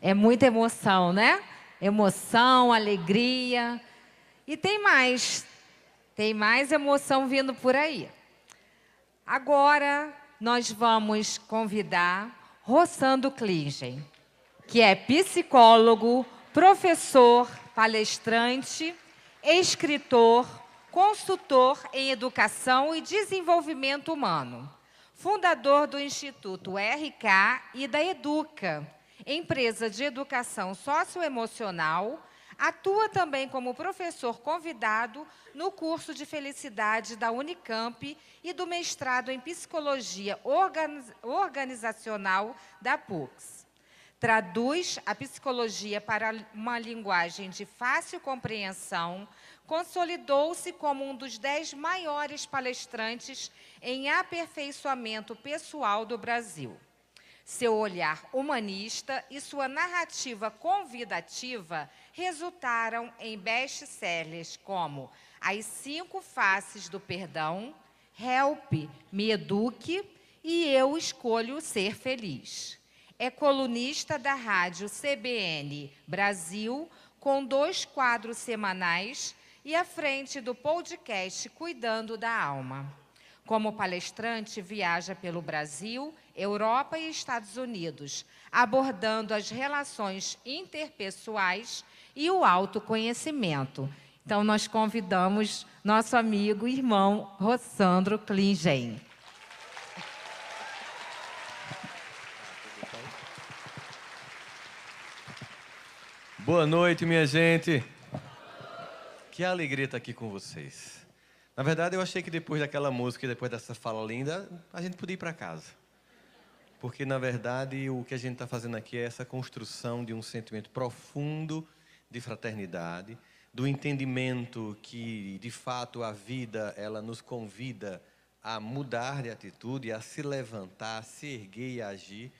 É muita emoção, né? Emoção, alegria. E tem mais. Tem mais emoção vindo por aí. Agora nós vamos convidar Rossando Klingen, que é psicólogo, professor, palestrante, escritor, consultor em educação e desenvolvimento humano, fundador do Instituto RK e da Educa empresa de educação socioemocional, atua também como professor convidado no curso de felicidade da Unicamp e do mestrado em psicologia organizacional da PUCS. Traduz a psicologia para uma linguagem de fácil compreensão, consolidou-se como um dos dez maiores palestrantes em aperfeiçoamento pessoal do Brasil. Seu olhar humanista e sua narrativa convidativa resultaram em best-sellers como As Cinco Faces do Perdão, Help, Me Eduque e Eu Escolho Ser Feliz. É colunista da rádio CBN Brasil, com dois quadros semanais e à frente do podcast Cuidando da Alma. Como palestrante, viaja pelo Brasil, Europa e Estados Unidos, abordando as relações interpessoais e o autoconhecimento. Então, nós convidamos nosso amigo e irmão Rossandro Klingen. Boa noite, minha gente. Que alegria estar aqui com vocês. Na verdade, eu achei que depois daquela música e depois dessa fala linda, a gente podia ir para casa. Porque, na verdade, o que a gente está fazendo aqui é essa construção de um sentimento profundo de fraternidade, do entendimento que, de fato, a vida ela nos convida a mudar de atitude, a se levantar, a se erguer e agir.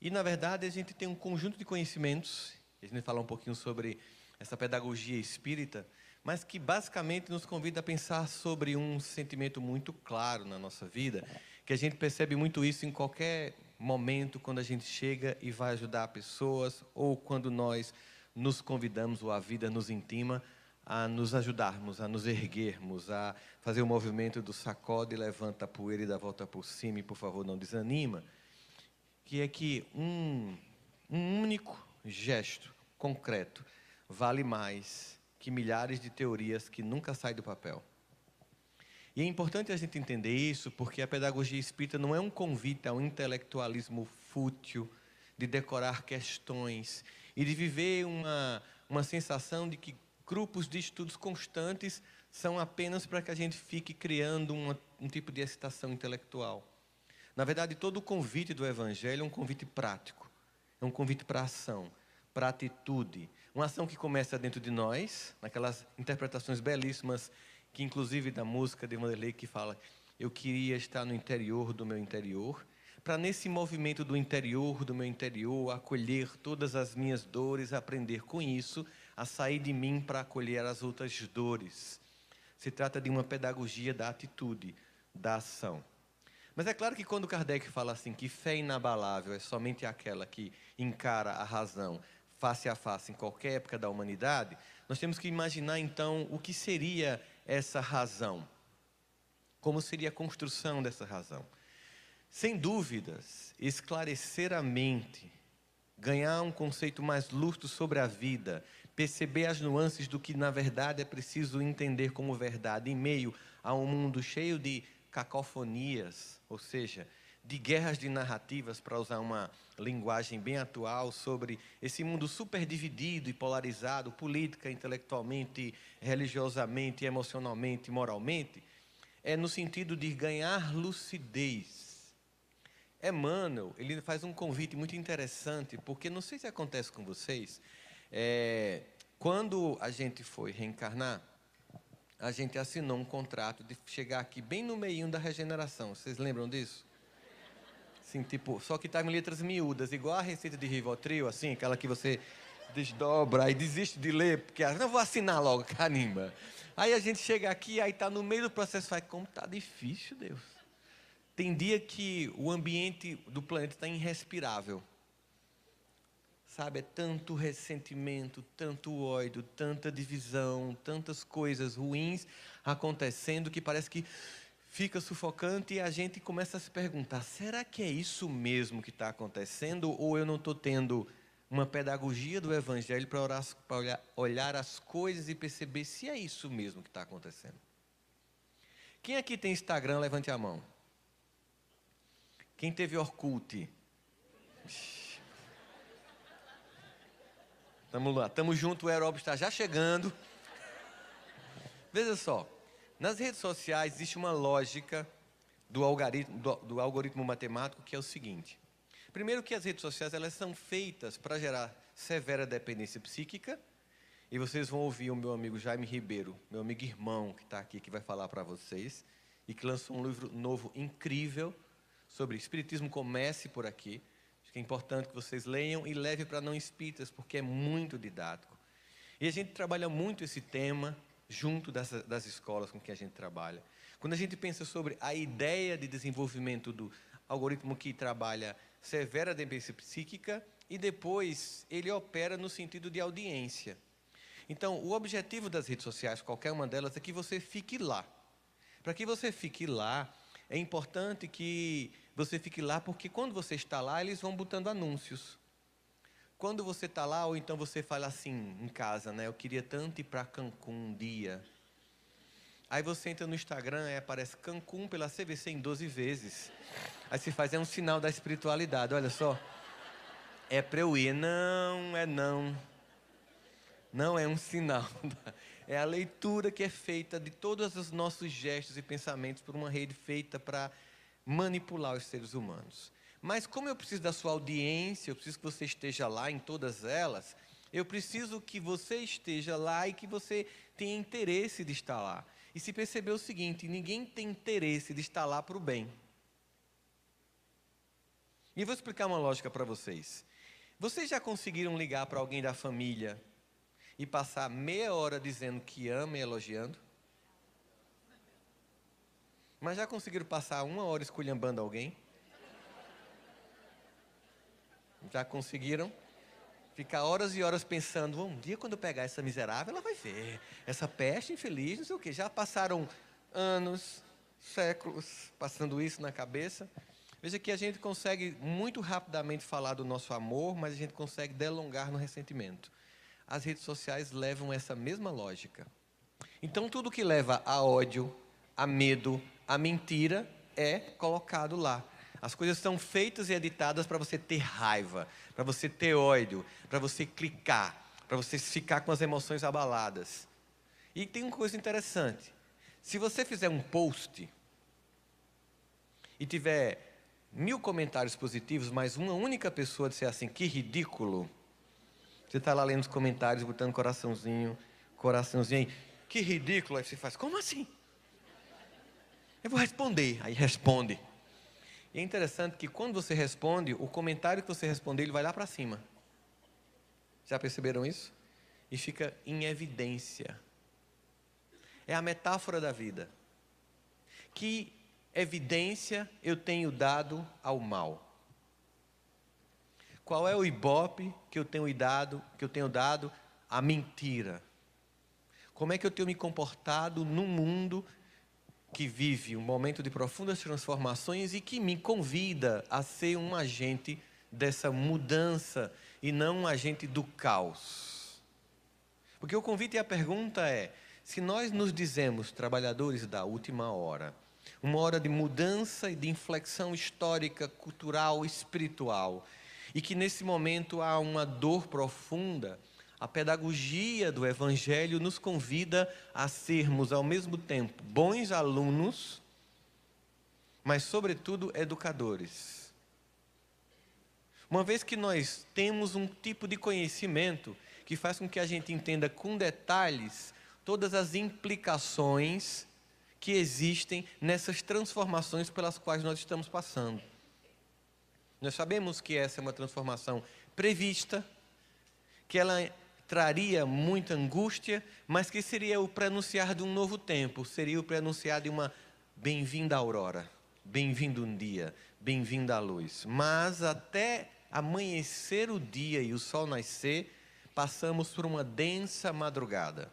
E, na verdade, a gente tem um conjunto de conhecimentos, a gente vai falar um pouquinho sobre essa pedagogia espírita, mas que basicamente nos convida a pensar sobre um sentimento muito claro na nossa vida, que a gente percebe muito isso em qualquer momento quando a gente chega e vai ajudar pessoas ou quando nós nos convidamos ou a vida nos intima a nos ajudarmos, a nos erguermos, a fazer o movimento do sacode, levanta a poeira e dá a volta por cima e, por favor, não desanima, que é que um, um único gesto concreto vale mais que milhares de teorias que nunca saem do papel. E é importante a gente entender isso porque a pedagogia espírita não é um convite ao intelectualismo fútil, de decorar questões e de viver uma, uma sensação de que grupos de estudos constantes são apenas para que a gente fique criando uma, um tipo de excitação intelectual. Na verdade, todo o convite do Evangelho é um convite prático, é um convite para ação, para atitude, uma ação que começa dentro de nós, naquelas interpretações belíssimas, que inclusive da música de Vanderlei, que fala: Eu queria estar no interior do meu interior, para nesse movimento do interior do meu interior acolher todas as minhas dores, aprender com isso a sair de mim para acolher as outras dores. Se trata de uma pedagogia da atitude, da ação. Mas é claro que quando Kardec fala assim que fé inabalável é somente aquela que encara a razão, face a face em qualquer época da humanidade, nós temos que imaginar então o que seria essa razão. Como seria a construção dessa razão? Sem dúvidas, esclarecer a mente, ganhar um conceito mais lustro sobre a vida, perceber as nuances do que na verdade é preciso entender como verdade em meio a um mundo cheio de cacofonias, ou seja, de guerras de narrativas, para usar uma linguagem bem atual, sobre esse mundo superdividido e polarizado, política, intelectualmente, religiosamente, emocionalmente, moralmente, é no sentido de ganhar lucidez. Emmanuel, ele faz um convite muito interessante, porque não sei se acontece com vocês, é, quando a gente foi reencarnar, a gente assinou um contrato de chegar aqui bem no meio da regeneração. Vocês lembram disso? Assim, tipo, só que tá em letras miúdas, igual a receita de Rivotril, assim, aquela que você desdobra e desiste de ler, porque não vou assinar logo, caramba. Aí a gente chega aqui, aí tá no meio do processo, faz como tá difícil, Deus. Tem dia que o ambiente do planeta está irrespirável. Sabe, é tanto ressentimento, tanto ódio, tanta divisão, tantas coisas ruins acontecendo que parece que fica sufocante e a gente começa a se perguntar: será que é isso mesmo que está acontecendo? Ou eu não estou tendo uma pedagogia do Evangelho para olhar, olhar as coisas e perceber se é isso mesmo que está acontecendo? Quem aqui tem Instagram, levante a mão. Quem teve Orkut? Tamo lá, tamo junto, o Aeróbio está já chegando. Veja só. Nas redes sociais existe uma lógica do algoritmo, do, do algoritmo matemático que é o seguinte. Primeiro que as redes sociais elas são feitas para gerar severa dependência psíquica, e vocês vão ouvir o meu amigo Jaime Ribeiro, meu amigo irmão que está aqui, que vai falar para vocês, e que lançou um livro novo incrível sobre Espiritismo Comece por aqui. Acho que é importante que vocês leiam e leve para não espíritas, porque é muito didático. E a gente trabalha muito esse tema junto das, das escolas com que a gente trabalha. Quando a gente pensa sobre a ideia de desenvolvimento do algoritmo que trabalha severa demência psíquica e depois ele opera no sentido de audiência. Então, o objetivo das redes sociais, qualquer uma delas, é que você fique lá. Para que você fique lá, é importante que você fique lá, porque quando você está lá, eles vão botando anúncios. Quando você está lá, ou então você fala assim em casa, né? Eu queria tanto ir para Cancún um dia. Aí você entra no Instagram e aparece Cancún pela CVC em 12 vezes. Aí se faz, é um sinal da espiritualidade, olha só. É para eu ir, não, é não. Não é um sinal. É a leitura que é feita de todos os nossos gestos e pensamentos por uma rede feita para manipular os seres humanos. Mas como eu preciso da sua audiência, eu preciso que você esteja lá em todas elas, eu preciso que você esteja lá e que você tenha interesse de estar lá. E se perceber o seguinte: ninguém tem interesse de estar lá para o bem. E eu vou explicar uma lógica para vocês. Vocês já conseguiram ligar para alguém da família e passar meia hora dizendo que ama e elogiando? Mas já conseguiram passar uma hora esculhambando alguém? Já conseguiram? Ficar horas e horas pensando, um dia quando eu pegar essa miserável, ela vai ver. Essa peste infeliz, não sei o quê. Já passaram anos, séculos, passando isso na cabeça. Veja que a gente consegue muito rapidamente falar do nosso amor, mas a gente consegue delongar no ressentimento. As redes sociais levam essa mesma lógica. Então, tudo que leva a ódio, a medo, a mentira é colocado lá. As coisas são feitas e editadas para você ter raiva, para você ter ódio, para você clicar, para você ficar com as emoções abaladas. E tem uma coisa interessante. Se você fizer um post e tiver mil comentários positivos, mas uma única pessoa disser assim, que ridículo, você está lá lendo os comentários, botando coraçãozinho, coraçãozinho, aí, que ridículo, aí você faz, como assim? Eu vou responder, aí responde. E é interessante que quando você responde, o comentário que você responder, ele vai lá para cima. Já perceberam isso? E fica em evidência. É a metáfora da vida. Que evidência eu tenho dado ao mal? Qual é o ibope que eu tenho dado, que eu tenho dado à mentira? Como é que eu tenho me comportado no mundo que vive um momento de profundas transformações e que me convida a ser um agente dessa mudança e não um agente do caos. Porque o convite e a pergunta é: se nós nos dizemos trabalhadores da última hora, uma hora de mudança e de inflexão histórica, cultural, espiritual, e que nesse momento há uma dor profunda, a pedagogia do Evangelho nos convida a sermos, ao mesmo tempo, bons alunos, mas, sobretudo, educadores. Uma vez que nós temos um tipo de conhecimento que faz com que a gente entenda com detalhes todas as implicações que existem nessas transformações pelas quais nós estamos passando. Nós sabemos que essa é uma transformação prevista, que ela traria muita angústia, mas que seria o prenunciar de um novo tempo, seria o prenunciar de uma bem-vinda aurora, bem-vindo um dia, bem-vinda a luz. Mas até amanhecer o dia e o sol nascer, passamos por uma densa madrugada.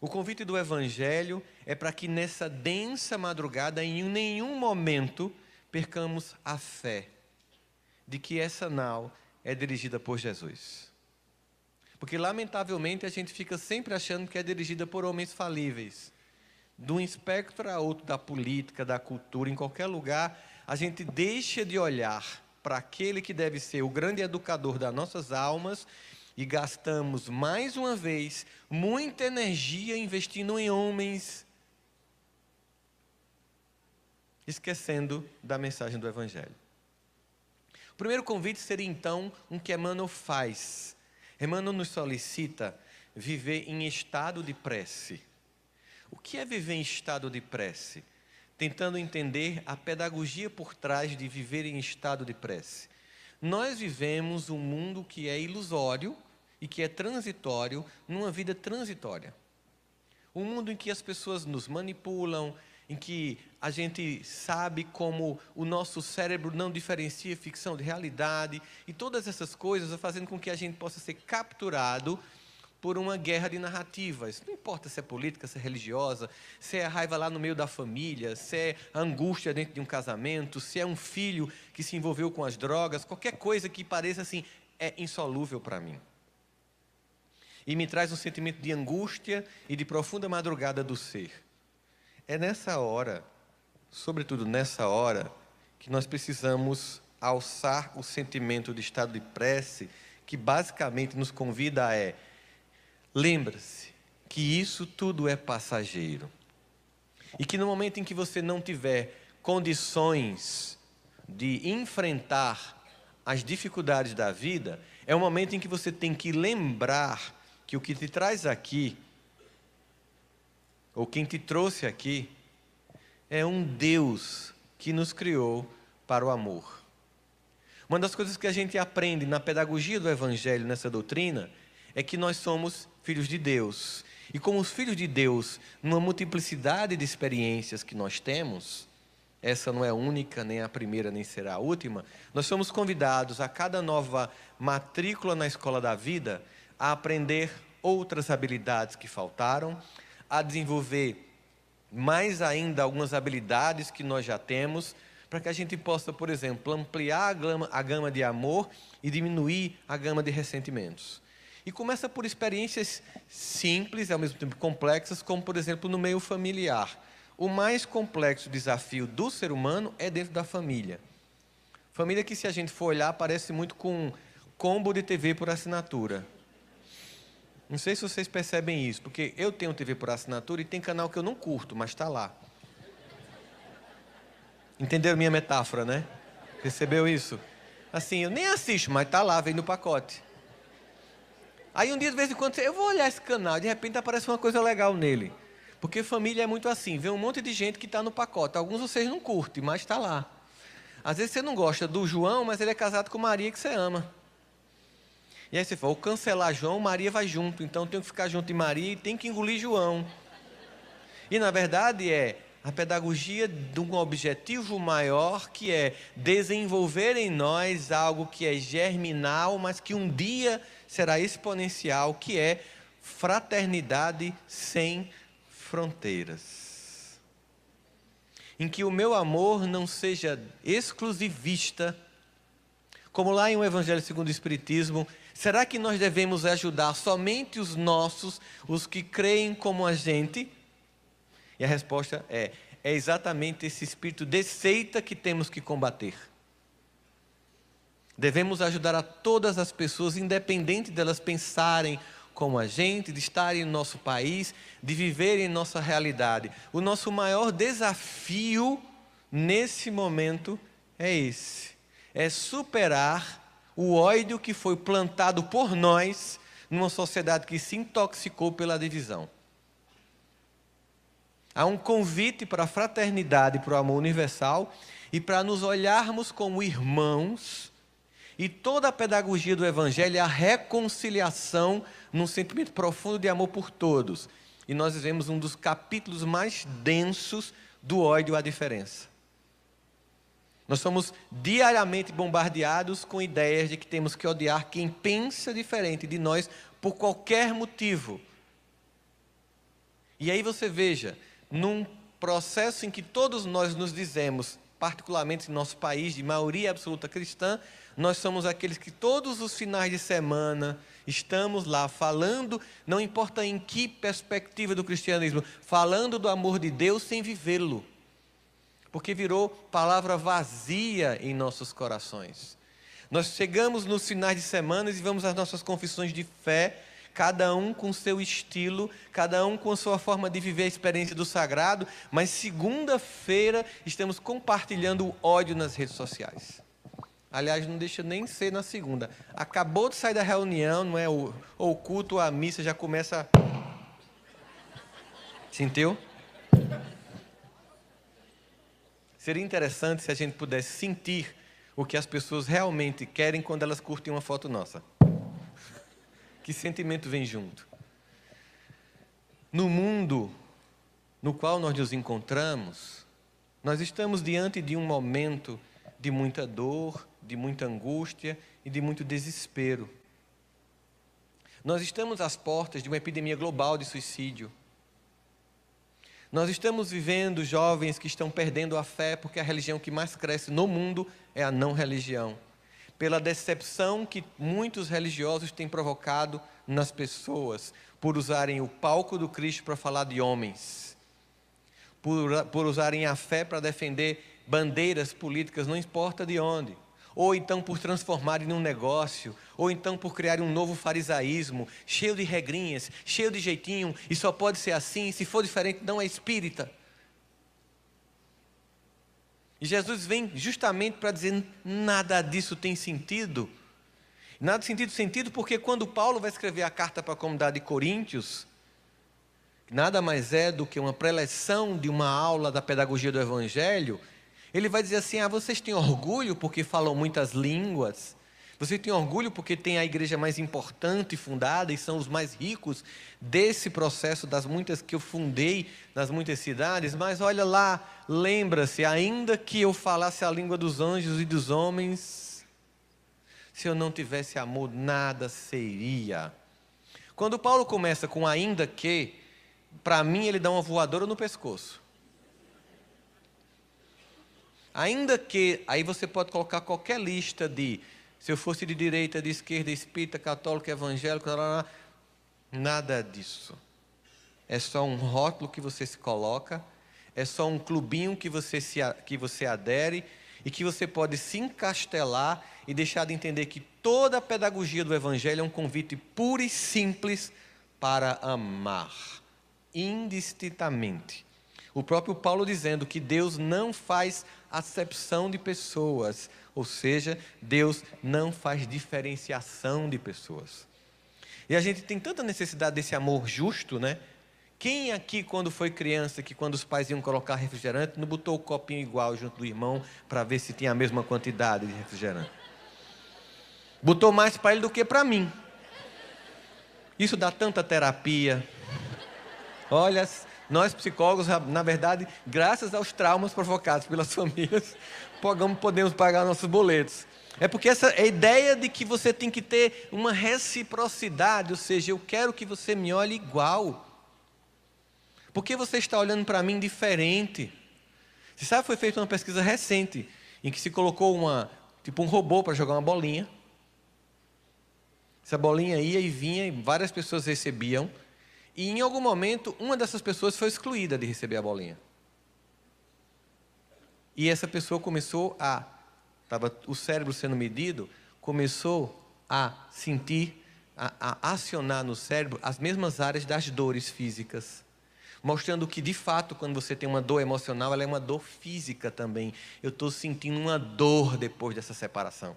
O convite do Evangelho é para que nessa densa madrugada, em nenhum momento, percamos a fé de que essa nau é dirigida por Jesus. Porque, lamentavelmente, a gente fica sempre achando que é dirigida por homens falíveis. De um espectro a outro, da política, da cultura, em qualquer lugar, a gente deixa de olhar para aquele que deve ser o grande educador das nossas almas e gastamos, mais uma vez, muita energia investindo em homens, esquecendo da mensagem do Evangelho. O primeiro convite seria, então, um que Emmanuel faz Emmanuel nos solicita viver em estado de prece. O que é viver em estado de prece? Tentando entender a pedagogia por trás de viver em estado de prece. Nós vivemos um mundo que é ilusório e que é transitório numa vida transitória. Um mundo em que as pessoas nos manipulam, em que a gente sabe como o nosso cérebro não diferencia ficção de realidade, e todas essas coisas fazendo com que a gente possa ser capturado por uma guerra de narrativas. Não importa se é política, se é religiosa, se é a raiva lá no meio da família, se é a angústia dentro de um casamento, se é um filho que se envolveu com as drogas, qualquer coisa que pareça assim é insolúvel para mim. E me traz um sentimento de angústia e de profunda madrugada do ser. É nessa hora, sobretudo nessa hora, que nós precisamos alçar o sentimento de estado de prece, que basicamente nos convida a é: lembra-se que isso tudo é passageiro. E que no momento em que você não tiver condições de enfrentar as dificuldades da vida, é o momento em que você tem que lembrar que o que te traz aqui ou quem te trouxe aqui, é um Deus que nos criou para o amor. Uma das coisas que a gente aprende na pedagogia do Evangelho, nessa doutrina, é que nós somos filhos de Deus. E como os filhos de Deus, numa multiplicidade de experiências que nós temos, essa não é única, nem a primeira, nem será a última, nós somos convidados a cada nova matrícula na escola da vida a aprender outras habilidades que faltaram, a desenvolver mais ainda algumas habilidades que nós já temos, para que a gente possa, por exemplo, ampliar a gama, a gama de amor e diminuir a gama de ressentimentos. E começa por experiências simples e ao mesmo tempo complexas, como por exemplo no meio familiar. O mais complexo desafio do ser humano é dentro da família. Família que, se a gente for olhar, parece muito com um combo de TV por assinatura. Não sei se vocês percebem isso, porque eu tenho TV por assinatura e tem canal que eu não curto, mas está lá. Entenderam minha metáfora, né? Percebeu isso? Assim, eu nem assisto, mas está lá, vem no pacote. Aí um dia, de vez em quando, eu vou olhar esse canal, de repente aparece uma coisa legal nele. Porque família é muito assim, vem um monte de gente que está no pacote. Alguns vocês não curtem, mas está lá. Às vezes você não gosta do João, mas ele é casado com Maria que você ama. E aí você falou, cancelar João, Maria vai junto. Então tenho que ficar junto de Maria e tem que engolir João. E na verdade é a pedagogia de um objetivo maior que é desenvolver em nós algo que é germinal, mas que um dia será exponencial, que é fraternidade sem fronteiras. Em que o meu amor não seja exclusivista, como lá em um Evangelho segundo o Espiritismo, Será que nós devemos ajudar somente os nossos, os que creem como a gente? E a resposta é: é exatamente esse espírito de seita que temos que combater. Devemos ajudar a todas as pessoas, independente delas pensarem como a gente, de estarem em nosso país, de viverem em nossa realidade. O nosso maior desafio nesse momento é esse: é superar o ódio que foi plantado por nós numa sociedade que se intoxicou pela divisão. Há um convite para a fraternidade, para o amor universal e para nos olharmos como irmãos. E toda a pedagogia do Evangelho é a reconciliação num sentimento profundo de amor por todos. E nós vivemos um dos capítulos mais densos do ódio à diferença. Nós somos diariamente bombardeados com ideias de que temos que odiar quem pensa diferente de nós por qualquer motivo. E aí você veja, num processo em que todos nós nos dizemos, particularmente em nosso país de maioria absoluta cristã, nós somos aqueles que todos os finais de semana estamos lá falando, não importa em que perspectiva do cristianismo, falando do amor de Deus sem vivê-lo porque virou palavra vazia em nossos corações. Nós chegamos nos finais de semana e vamos às nossas confissões de fé, cada um com seu estilo, cada um com a sua forma de viver a experiência do sagrado, mas segunda-feira estamos compartilhando o ódio nas redes sociais. Aliás, não deixa nem ser na segunda. Acabou de sair da reunião, não é? Ou o culto, ou a missa já começa. Sentiu? Seria interessante se a gente pudesse sentir o que as pessoas realmente querem quando elas curtem uma foto nossa. Que sentimento vem junto? No mundo no qual nós nos encontramos, nós estamos diante de um momento de muita dor, de muita angústia e de muito desespero. Nós estamos às portas de uma epidemia global de suicídio. Nós estamos vivendo jovens que estão perdendo a fé porque a religião que mais cresce no mundo é a não religião. Pela decepção que muitos religiosos têm provocado nas pessoas por usarem o palco do Cristo para falar de homens, por, por usarem a fé para defender bandeiras políticas, não importa de onde ou então por transformar em um negócio, ou então por criar um novo farisaísmo, cheio de regrinhas, cheio de jeitinho, e só pode ser assim, se for diferente não é espírita. E Jesus vem justamente para dizer: nada disso tem sentido. Nada sentido sentido porque quando Paulo vai escrever a carta para a comunidade de Coríntios, nada mais é do que uma preleção de uma aula da pedagogia do evangelho, ele vai dizer assim: ah, vocês têm orgulho porque falam muitas línguas. Você tem orgulho porque tem a igreja mais importante fundada e são os mais ricos desse processo das muitas que eu fundei nas muitas cidades, mas olha lá, lembra-se, ainda que eu falasse a língua dos anjos e dos homens, se eu não tivesse amor, nada seria. Quando Paulo começa com ainda que, para mim ele dá uma voadora no pescoço. Ainda que, aí você pode colocar qualquer lista de, se eu fosse de direita, de esquerda, espírita, católico, evangélico, nada disso. É só um rótulo que você se coloca, é só um clubinho que você, se, que você adere e que você pode se encastelar e deixar de entender que toda a pedagogia do Evangelho é um convite puro e simples para amar indistintamente o próprio Paulo dizendo que Deus não faz acepção de pessoas, ou seja, Deus não faz diferenciação de pessoas. E a gente tem tanta necessidade desse amor justo, né? Quem aqui, quando foi criança, que quando os pais iam colocar refrigerante, não botou o copinho igual junto do irmão para ver se tinha a mesma quantidade de refrigerante? Botou mais para ele do que para mim. Isso dá tanta terapia. Olha, nós, psicólogos, na verdade, graças aos traumas provocados pelas famílias, podemos pagar nossos boletos. É porque essa é a ideia de que você tem que ter uma reciprocidade, ou seja, eu quero que você me olhe igual. Porque você está olhando para mim diferente? Você sabe, foi feita uma pesquisa recente em que se colocou uma, tipo um robô para jogar uma bolinha. Essa bolinha ia e vinha, e várias pessoas recebiam e em algum momento, uma dessas pessoas foi excluída de receber a bolinha. E essa pessoa começou a. Tava, o cérebro sendo medido, começou a sentir, a, a acionar no cérebro as mesmas áreas das dores físicas mostrando que de fato, quando você tem uma dor emocional, ela é uma dor física também. Eu estou sentindo uma dor depois dessa separação.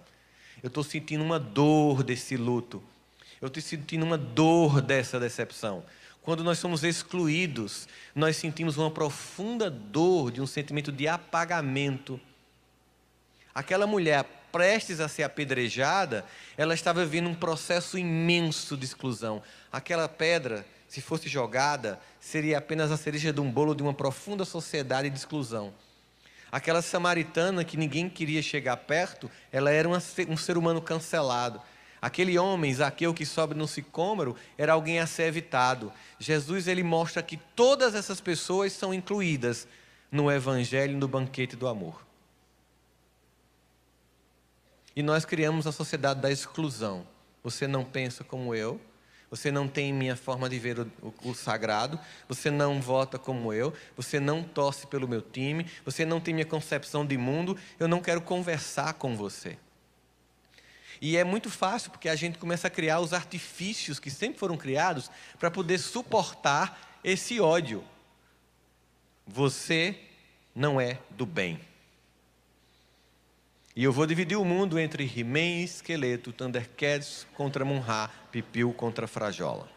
Eu estou sentindo uma dor desse luto. Eu estou sentindo uma dor dessa decepção. Quando nós somos excluídos, nós sentimos uma profunda dor de um sentimento de apagamento. Aquela mulher prestes a ser apedrejada, ela estava vivendo um processo imenso de exclusão. Aquela pedra, se fosse jogada, seria apenas a cereja de um bolo de uma profunda sociedade de exclusão. Aquela samaritana que ninguém queria chegar perto, ela era um ser humano cancelado. Aquele homem, Zaqueu, que sobe no sicômoro, era alguém a ser evitado. Jesus ele mostra que todas essas pessoas são incluídas no evangelho, no banquete do amor. E nós criamos a sociedade da exclusão. Você não pensa como eu, você não tem minha forma de ver o, o, o, sagrado, você não vota como eu, você não torce pelo meu time, você não tem minha concepção de mundo, eu não quero conversar com você. E é muito fácil, porque a gente começa a criar os artifícios que sempre foram criados para poder suportar esse ódio. Você não é do bem. E eu vou dividir o mundo entre He-Man, Esqueleto, Thundercats contra Monra, Pipiu contra Frajola.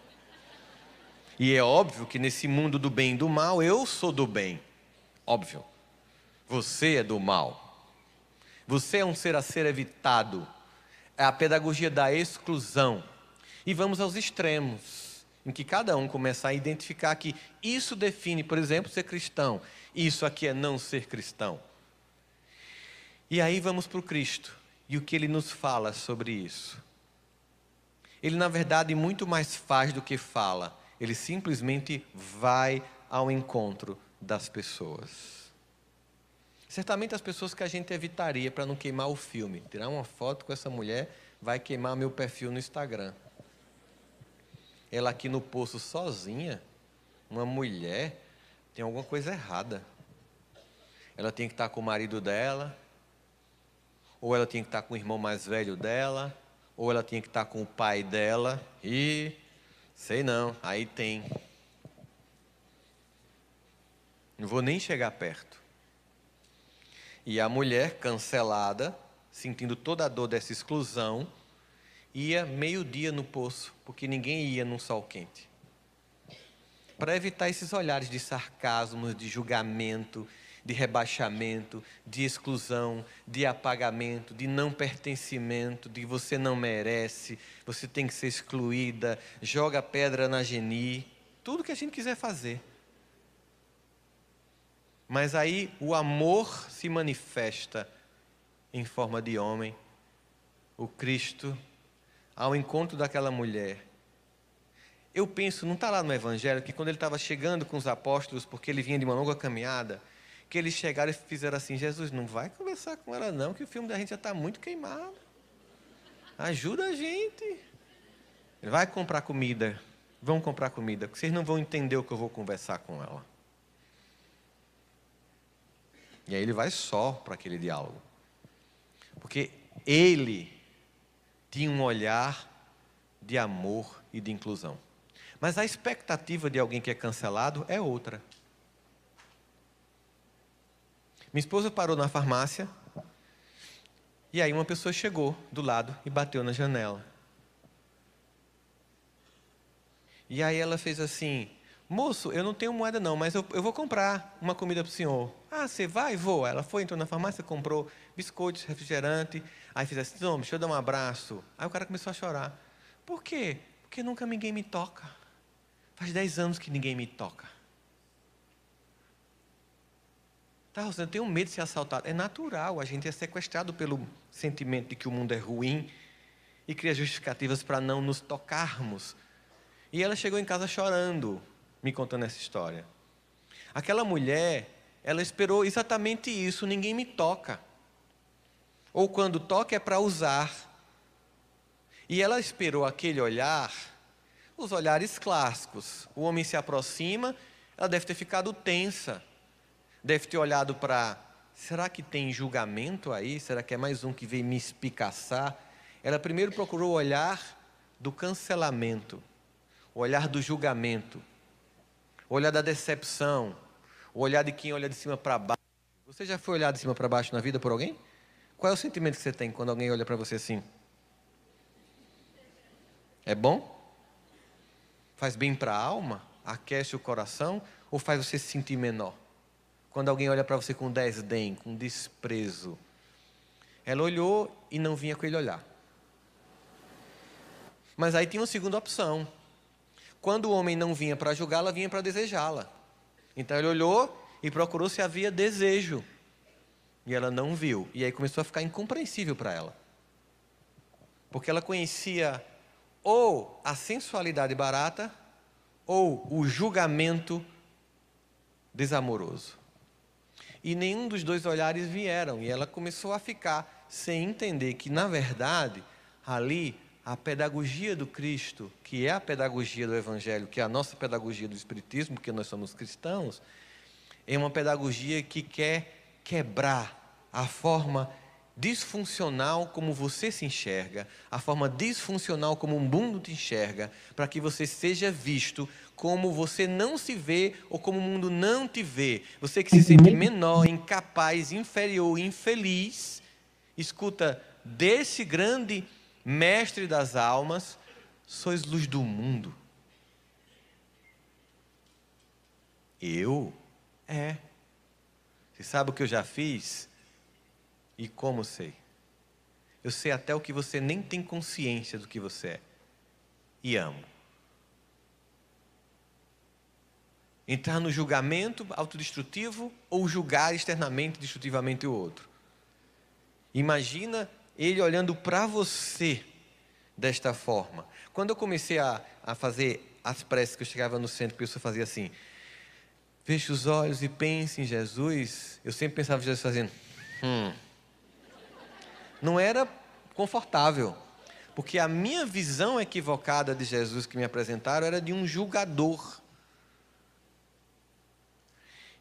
E é óbvio que nesse mundo do bem e do mal, eu sou do bem. Óbvio. Você é do mal. Você é um ser a ser evitado é a pedagogia da exclusão. E vamos aos extremos, em que cada um começa a identificar que isso define, por exemplo, ser cristão, isso aqui é não ser cristão. E aí vamos para o Cristo e o que ele nos fala sobre isso. Ele, na verdade, muito mais faz do que fala, ele simplesmente vai ao encontro das pessoas. Certamente as pessoas que a gente evitaria para não queimar o filme. Tirar uma foto com essa mulher vai queimar meu perfil no Instagram. Ela aqui no poço sozinha, uma mulher, tem alguma coisa errada. Ela tem que estar com o marido dela, ou ela tem que estar com o irmão mais velho dela, ou ela tem que estar com o pai dela, e sei não, aí tem. Não vou nem chegar perto. E a mulher, cancelada, sentindo toda a dor dessa exclusão, ia meio-dia no poço, porque ninguém ia num sol quente. Para evitar esses olhares de sarcasmo, de julgamento, de rebaixamento, de exclusão, de apagamento, de não pertencimento, de você não merece, você tem que ser excluída, joga pedra na geni, tudo que a gente quiser fazer. Mas aí o amor se manifesta em forma de homem. O Cristo ao encontro daquela mulher. Eu penso, não está lá no Evangelho que quando ele estava chegando com os apóstolos, porque ele vinha de uma longa caminhada, que eles chegaram e fizeram assim: Jesus, não vai conversar com ela, não, que o filme da gente já está muito queimado. Ajuda a gente. Ele vai comprar comida. Vão comprar comida. Vocês não vão entender o que eu vou conversar com ela. E aí ele vai só para aquele diálogo. Porque ele tinha um olhar de amor e de inclusão. Mas a expectativa de alguém que é cancelado é outra. Minha esposa parou na farmácia e aí uma pessoa chegou do lado e bateu na janela. E aí ela fez assim: Moço, eu não tenho moeda não, mas eu, eu vou comprar uma comida para o senhor. Ah, você vai? Vou. Ela foi, entrou na farmácia, comprou biscoitos, refrigerante. Aí fez assim, não, deixa eu dar um abraço. Aí o cara começou a chorar. Por quê? Porque nunca ninguém me toca. Faz dez anos que ninguém me toca. Tá, Rosana, eu tenho medo de ser assaltado. É natural, a gente é sequestrado pelo sentimento de que o mundo é ruim e cria justificativas para não nos tocarmos. E ela chegou em casa chorando me contando essa história. Aquela mulher, ela esperou exatamente isso, ninguém me toca. Ou quando toca é para usar. E ela esperou aquele olhar, os olhares clássicos. O homem se aproxima, ela deve ter ficado tensa, deve ter olhado para: será que tem julgamento aí? Será que é mais um que vem me espicaçar? Ela primeiro procurou o olhar do cancelamento, o olhar do julgamento o olhar da decepção, o olhar de quem olha de cima para baixo. Você já foi olhado de cima para baixo na vida por alguém? Qual é o sentimento que você tem quando alguém olha para você assim? É bom? Faz bem para a alma? Aquece o coração? Ou faz você se sentir menor? Quando alguém olha para você com desdém, com desprezo. Ela olhou e não vinha com ele olhar. Mas aí tem uma segunda opção. Quando o homem não vinha para julgá-la, vinha para desejá-la. Então ele olhou e procurou se havia desejo. E ela não viu. E aí começou a ficar incompreensível para ela. Porque ela conhecia ou a sensualidade barata ou o julgamento desamoroso. E nenhum dos dois olhares vieram, e ela começou a ficar sem entender que, na verdade, ali a pedagogia do Cristo, que é a pedagogia do Evangelho, que é a nossa pedagogia do Espiritismo, porque nós somos cristãos, é uma pedagogia que quer quebrar a forma disfuncional como você se enxerga, a forma disfuncional como o mundo te enxerga, para que você seja visto como você não se vê ou como o mundo não te vê. Você que se uhum. sente menor, incapaz, inferior, infeliz, escuta desse grande mestre das almas, sois luz do mundo. Eu? É. Você sabe o que eu já fiz? E como sei? Eu sei até o que você nem tem consciência do que você é. E amo. Entrar no julgamento autodestrutivo ou julgar externamente, destrutivamente o outro. Imagina ele olhando para você desta forma. Quando eu comecei a, a fazer as preces que eu chegava no centro, que eu fazia assim, feche os olhos e pense em Jesus, eu sempre pensava em Jesus fazendo, hum. Não era confortável, porque a minha visão equivocada de Jesus que me apresentaram era de um julgador.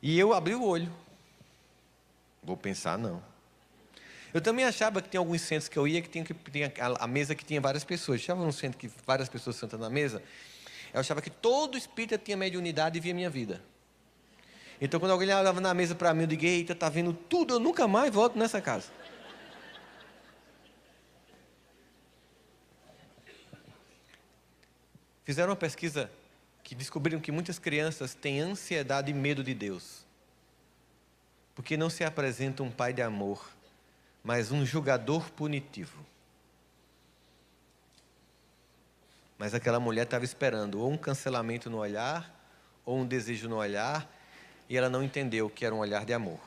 E eu abri o olho. Vou pensar, não. Eu também achava que tem alguns centros que eu ia que tinha, que tinha a, a mesa que tinha várias pessoas. Eu achava num centro que várias pessoas sentam na mesa. Eu achava que todo espírita tinha mediunidade e via minha vida. Então, quando alguém olhava na mesa para mim, eu digo, eita, tá vendo tudo, eu nunca mais volto nessa casa. Fizeram uma pesquisa que descobriram que muitas crianças têm ansiedade e medo de Deus. Porque não se apresenta um pai de amor mas um julgador punitivo. Mas aquela mulher estava esperando ou um cancelamento no olhar, ou um desejo no olhar, e ela não entendeu que era um olhar de amor.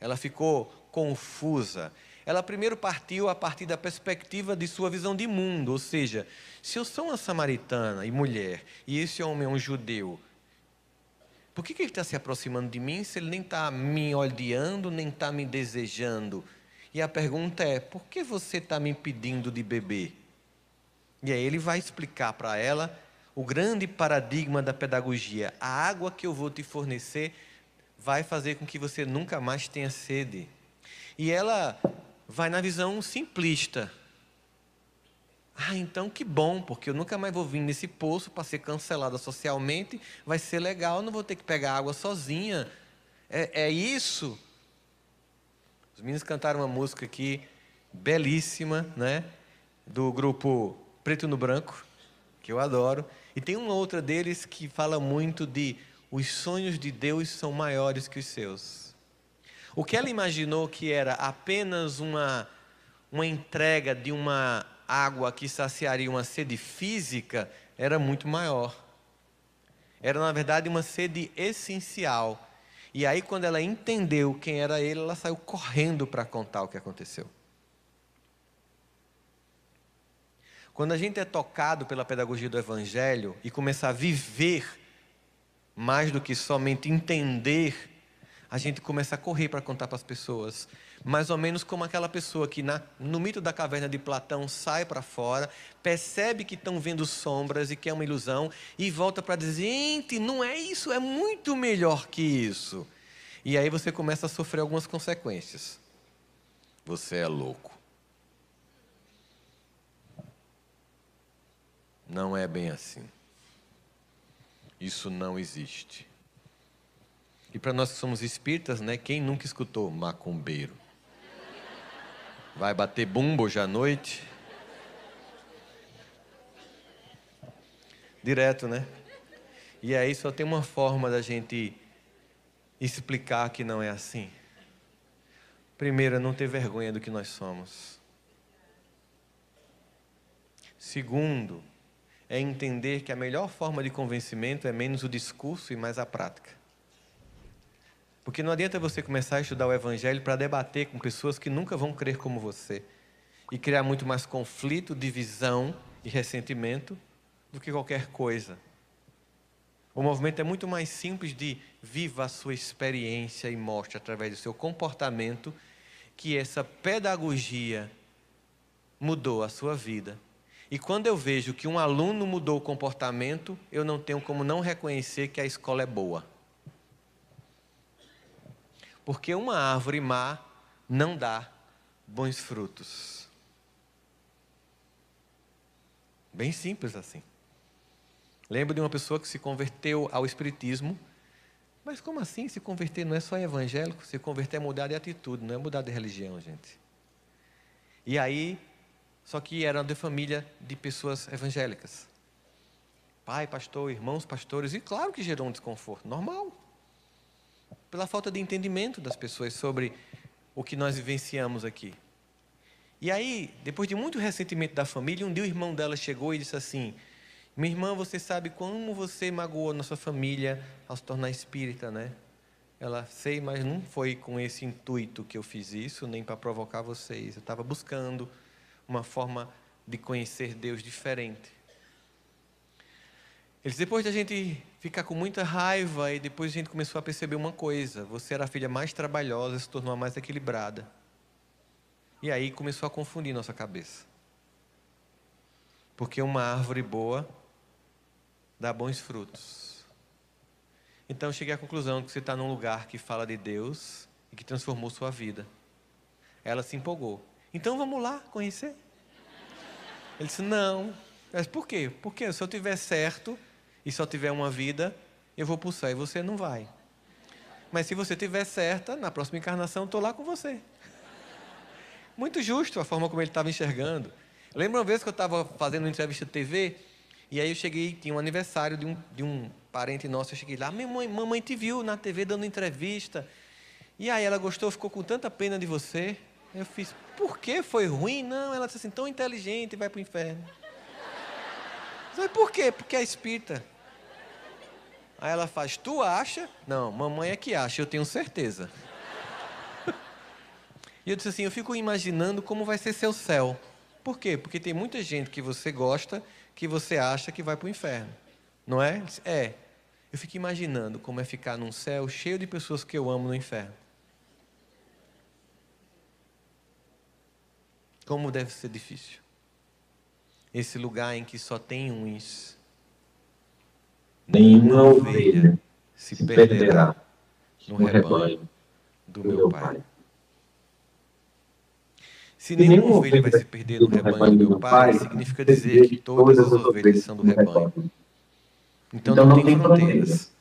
Ela ficou confusa. Ela primeiro partiu a partir da perspectiva de sua visão de mundo, ou seja, se eu sou uma samaritana e mulher, e esse homem é um judeu, por que, que ele está se aproximando de mim se ele nem está me olhando, nem está me desejando? E a pergunta é: por que você está me impedindo de beber? E aí ele vai explicar para ela o grande paradigma da pedagogia. A água que eu vou te fornecer vai fazer com que você nunca mais tenha sede. E ela vai na visão simplista. Ah, então que bom, porque eu nunca mais vou vir nesse poço para ser cancelada socialmente, vai ser legal, não vou ter que pegar água sozinha. É, é isso os meninos cantaram uma música aqui belíssima, né? Do grupo Preto no Branco, que eu adoro. E tem uma outra deles que fala muito de os sonhos de Deus são maiores que os seus. O que ela imaginou que era apenas uma, uma entrega de uma água que saciaria uma sede física era muito maior. Era, na verdade, uma sede essencial e aí, quando ela entendeu quem era ele, ela saiu correndo para contar o que aconteceu. Quando a gente é tocado pela pedagogia do Evangelho e começar a viver, mais do que somente entender, a gente começa a correr para contar para as pessoas. Mais ou menos como aquela pessoa que na, no mito da caverna de Platão sai para fora, percebe que estão vendo sombras e que é uma ilusão e volta para dizer: gente, não é isso, é muito melhor que isso. E aí você começa a sofrer algumas consequências. Você é louco. Não é bem assim. Isso não existe. E para nós que somos espíritas, né, quem nunca escutou macumbeiro? Vai bater bumbo hoje à noite? Direto, né? E aí só tem uma forma da gente explicar que não é assim. Primeiro, é não ter vergonha do que nós somos. Segundo, é entender que a melhor forma de convencimento é menos o discurso e mais a prática. Porque não adianta você começar a estudar o Evangelho para debater com pessoas que nunca vão crer como você e criar muito mais conflito, divisão e ressentimento do que qualquer coisa. O movimento é muito mais simples de viva a sua experiência e mostre através do seu comportamento que essa pedagogia mudou a sua vida. E quando eu vejo que um aluno mudou o comportamento, eu não tenho como não reconhecer que a escola é boa porque uma árvore má não dá bons frutos. Bem simples assim. Lembro de uma pessoa que se converteu ao Espiritismo. Mas como assim se converter? Não é só evangélico, se converter é mudar de atitude, não é mudar de religião, gente. E aí, só que era de família de pessoas evangélicas. Pai, pastor, irmãos, pastores, e claro que gerou um desconforto, normal pela falta de entendimento das pessoas sobre o que nós vivenciamos aqui. E aí, depois de muito ressentimento da família, um dia o irmão dela chegou e disse assim: Minha irmã, você sabe como você magoou nossa família ao se tornar espírita, né? Ela, sei, mas não foi com esse intuito que eu fiz isso, nem para provocar vocês. Eu estava buscando uma forma de conhecer Deus diferente. Eles, depois da gente ficar com muita raiva e depois a gente começou a perceber uma coisa: você era a filha mais trabalhosa, se tornou a mais equilibrada. E aí começou a confundir nossa cabeça. Porque uma árvore boa dá bons frutos. Então eu cheguei à conclusão que você está num lugar que fala de Deus e que transformou sua vida. Ela se empolgou. Então vamos lá conhecer? Ele disse: Não. Mas por quê? Porque se eu tiver certo, e só tiver uma vida, eu vou para o céu e você não vai. Mas se você tiver certa, na próxima encarnação estou lá com você. Muito justo a forma como ele estava enxergando. Eu lembro uma vez que eu estava fazendo uma entrevista de TV, e aí eu cheguei, tinha um aniversário de um, de um parente nosso, eu cheguei lá, mamãe, mamãe te viu na TV dando entrevista. E aí ela gostou, ficou com tanta pena de você. Eu fiz, por que foi ruim? Não, ela disse assim, tão inteligente, vai para o inferno. Mas por quê? Porque é espírita. Aí ela faz, tu acha? Não, mamãe é que acha, eu tenho certeza. e eu disse assim, eu fico imaginando como vai ser seu céu. Por quê? Porque tem muita gente que você gosta, que você acha que vai para o inferno. Não é? É. Eu fico imaginando como é ficar num céu cheio de pessoas que eu amo no inferno. Como deve ser difícil. Esse lugar em que só tem uns nenhuma ovelha se perderá no rebanho do meu Pai. Se nenhuma ovelha vai se perder no rebanho do meu Pai, significa dizer que todas as ovelhas são do rebanho. Então, então não tem fronteiras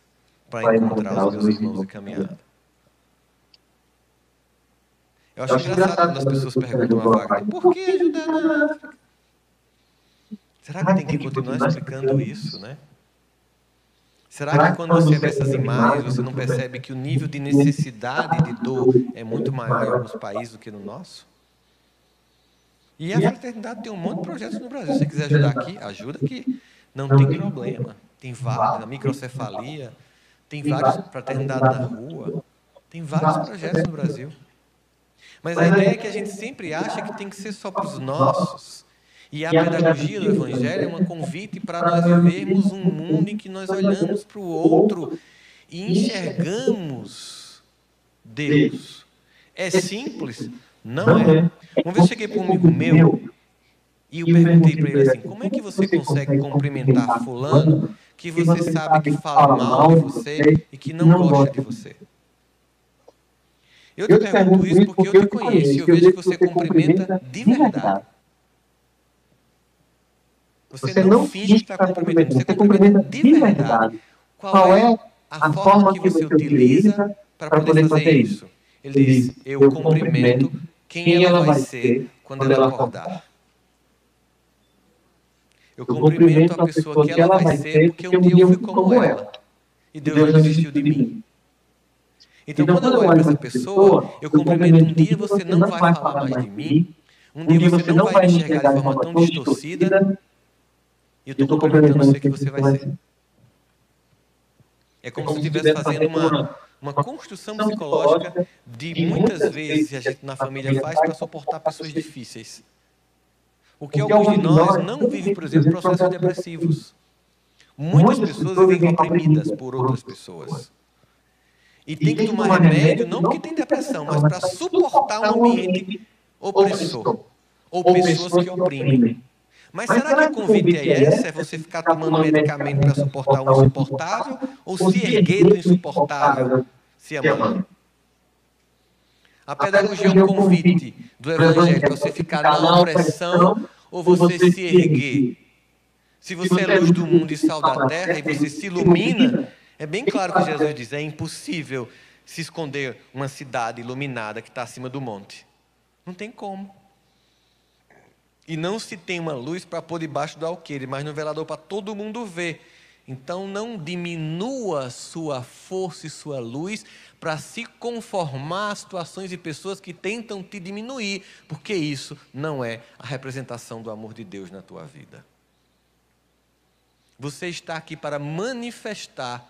para encontrar os meus irmãos de caminhada. Eu acho engraçado quando as pessoas perguntam a vaca, por que ajudar na África? Será que tem que continuar explicando isso, né? Será que quando você vê essas imagens, você não percebe que o nível de necessidade de dor é, é muito maior nos países do que no nosso? E a é fraternidade tem um monte de projetos no Brasil. Se você quiser ajudar aqui, ajuda aqui. Não tem problema. Tem na microcefalia, tem vários, Fraternidade na rua, tem vários projetos no Brasil. Mas a ideia é que a gente é sempre acha que tem que ser só para os nossos. E a pedagogia do Evangelho é um convite para nós vivermos um mundo em que nós olhamos para o outro e enxergamos Deus. É, é simples? Não é. Uma é. vez eu cheguei para um amigo meu e eu perguntei para ele assim: como é que você consegue cumprimentar Fulano que você sabe que fala mal de você e que não gosta de você? Eu te pergunto isso porque eu te conheço e eu vejo que você cumprimenta de verdade. Você, você não finge estar está cumprimentando, você cumprimenta de verdade. Qual é a forma que você utiliza para poder fazer isso? Ele diz, eu cumprimento quem ela vai ser quando ela acordar. Eu cumprimento a pessoa que ela vai ser porque um dia eu fui como ela. E Deus desistiu de mim. Então, quando eu olho para essa pessoa, eu cumprimento um dia você não vai falar mais de mim, um dia você não vai enxergar de forma tão distorcida, e eu estou complementando o que você vai ser. É como, se estivesse é fazendo uma, uma construção psicológica de muitas vezes a gente na família faz para suportar pessoas difíceis. O que alguns de nós não vivem, por exemplo, processos depressivos. Muitas pessoas vivem oprimidas por outras pessoas. E tem que tomar remédio não porque tem depressão, mas para suportar um ambiente opressor ou pessoas que oprimem. Mas, Mas será que o convite é esse? É você ficar tomando medicamento para suportar o insuportável ou se erguer do insuportável, se amando? A pedagogia é um é convite do Evangelho para você ficar na opressão ou você se erguer. Se é você é luz do mundo e sal da terra e você se ilumina, é bem claro que Jesus diz: é impossível se esconder uma cidade iluminada que está acima do monte. Não tem como e não se tem uma luz para pôr debaixo do alqueire, mas no velador para todo mundo ver. Então não diminua sua força e sua luz para se conformar a situações e pessoas que tentam te diminuir, porque isso não é a representação do amor de Deus na tua vida. Você está aqui para manifestar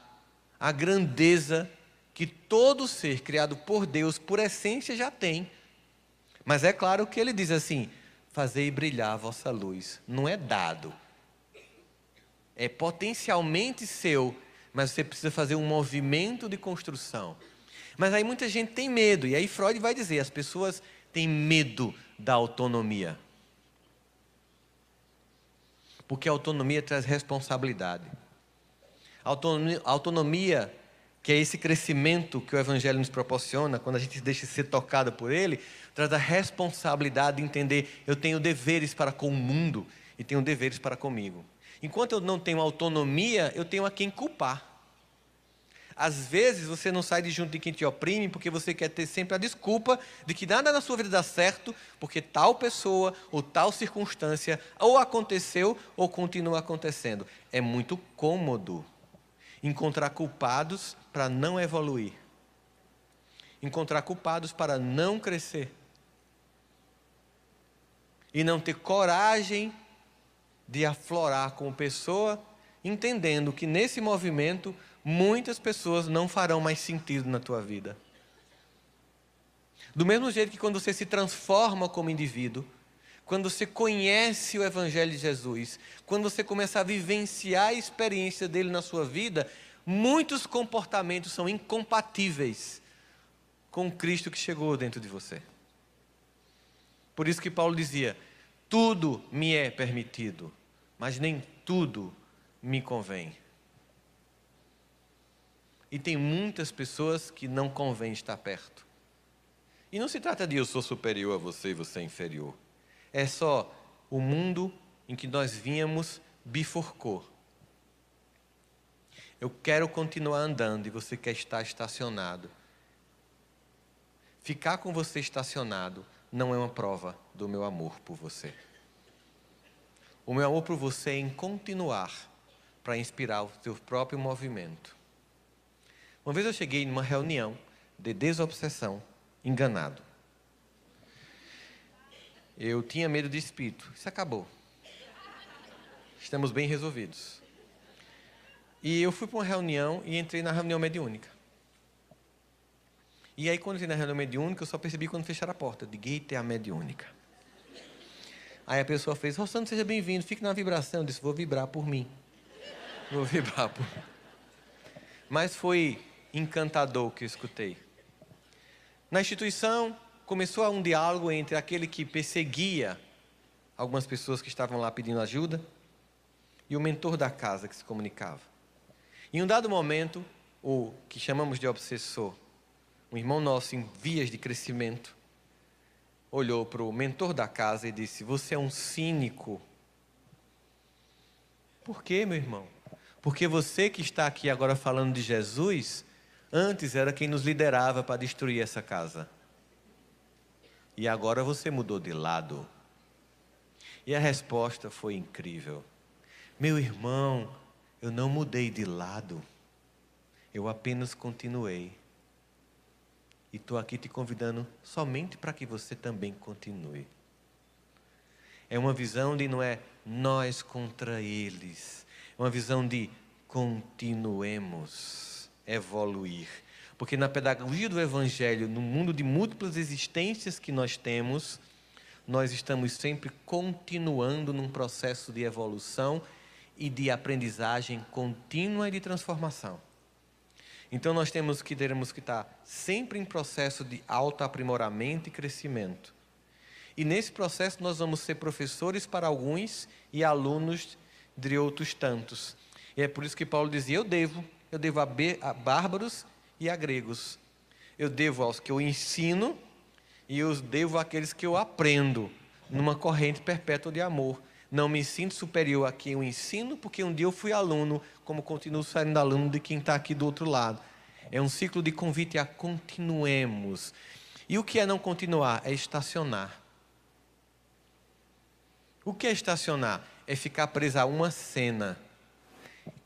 a grandeza que todo ser criado por Deus, por essência, já tem. Mas é claro que ele diz assim: fazei brilhar a vossa luz. Não é dado. É potencialmente seu, mas você precisa fazer um movimento de construção. Mas aí muita gente tem medo, e aí Freud vai dizer: as pessoas têm medo da autonomia. Porque a autonomia traz responsabilidade. A autonomia, a autonomia que é esse crescimento que o Evangelho nos proporciona, quando a gente deixa ser tocado por ele, traz a responsabilidade de entender: eu tenho deveres para com o mundo e tenho deveres para comigo. Enquanto eu não tenho autonomia, eu tenho a quem culpar. Às vezes você não sai de junto de quem te oprime porque você quer ter sempre a desculpa de que nada na sua vida dá certo porque tal pessoa ou tal circunstância ou aconteceu ou continua acontecendo. É muito cômodo Encontrar culpados para não evoluir. Encontrar culpados para não crescer. E não ter coragem de aflorar como pessoa, entendendo que nesse movimento muitas pessoas não farão mais sentido na tua vida. Do mesmo jeito que quando você se transforma como indivíduo, quando você conhece o Evangelho de Jesus, quando você começa a vivenciar a experiência dele na sua vida, muitos comportamentos são incompatíveis com o Cristo que chegou dentro de você. Por isso que Paulo dizia: tudo me é permitido, mas nem tudo me convém. E tem muitas pessoas que não convém estar perto. E não se trata de eu sou superior a você e você é inferior é só o mundo em que nós vínhamos bifurcou. Eu quero continuar andando e você quer estar estacionado. Ficar com você estacionado não é uma prova do meu amor por você. O meu amor por você é em continuar para inspirar o seu próprio movimento. Uma vez eu cheguei numa reunião de desobsessão enganado. Eu tinha medo de espírito. Isso acabou. Estamos bem resolvidos. E eu fui para uma reunião e entrei na reunião mediúnica. E aí, quando entrei na reunião mediúnica, eu só percebi quando fecharam a porta. De gate é a mediúnica. Aí a pessoa fez: Rossano, seja bem-vindo, fique na vibração. Eu disse: Vou vibrar por mim. Vou vibrar por mim. Mas foi encantador o que eu escutei. Na instituição, começou um diálogo entre aquele que perseguia algumas pessoas que estavam lá pedindo ajuda e o mentor da casa que se comunicava. Em um dado momento, o que chamamos de obsessor, um irmão nosso em vias de crescimento, olhou para o mentor da casa e disse: Você é um cínico. Por quê, meu irmão? Porque você que está aqui agora falando de Jesus, antes era quem nos liderava para destruir essa casa. E agora você mudou de lado. E a resposta foi incrível. Meu irmão, eu não mudei de lado. Eu apenas continuei. E estou aqui te convidando somente para que você também continue. É uma visão de não é nós contra eles. É uma visão de continuemos evoluir porque na pedagogia do Evangelho, no mundo de múltiplas existências que nós temos, nós estamos sempre continuando num processo de evolução e de aprendizagem contínua e de transformação. Então nós temos que teremos que estar sempre em processo de autoaprimoramento e crescimento. E nesse processo nós vamos ser professores para alguns e alunos de outros tantos. E é por isso que Paulo dizia: eu devo, eu devo a, bárbaros e a gregos. Eu devo aos que eu ensino e eu devo àqueles que eu aprendo, numa corrente perpétua de amor. Não me sinto superior a quem eu ensino, porque um dia eu fui aluno, como continuo sendo aluno de quem está aqui do outro lado. É um ciclo de convite a continuemos. E o que é não continuar? É estacionar. O que é estacionar? É ficar preso a uma cena,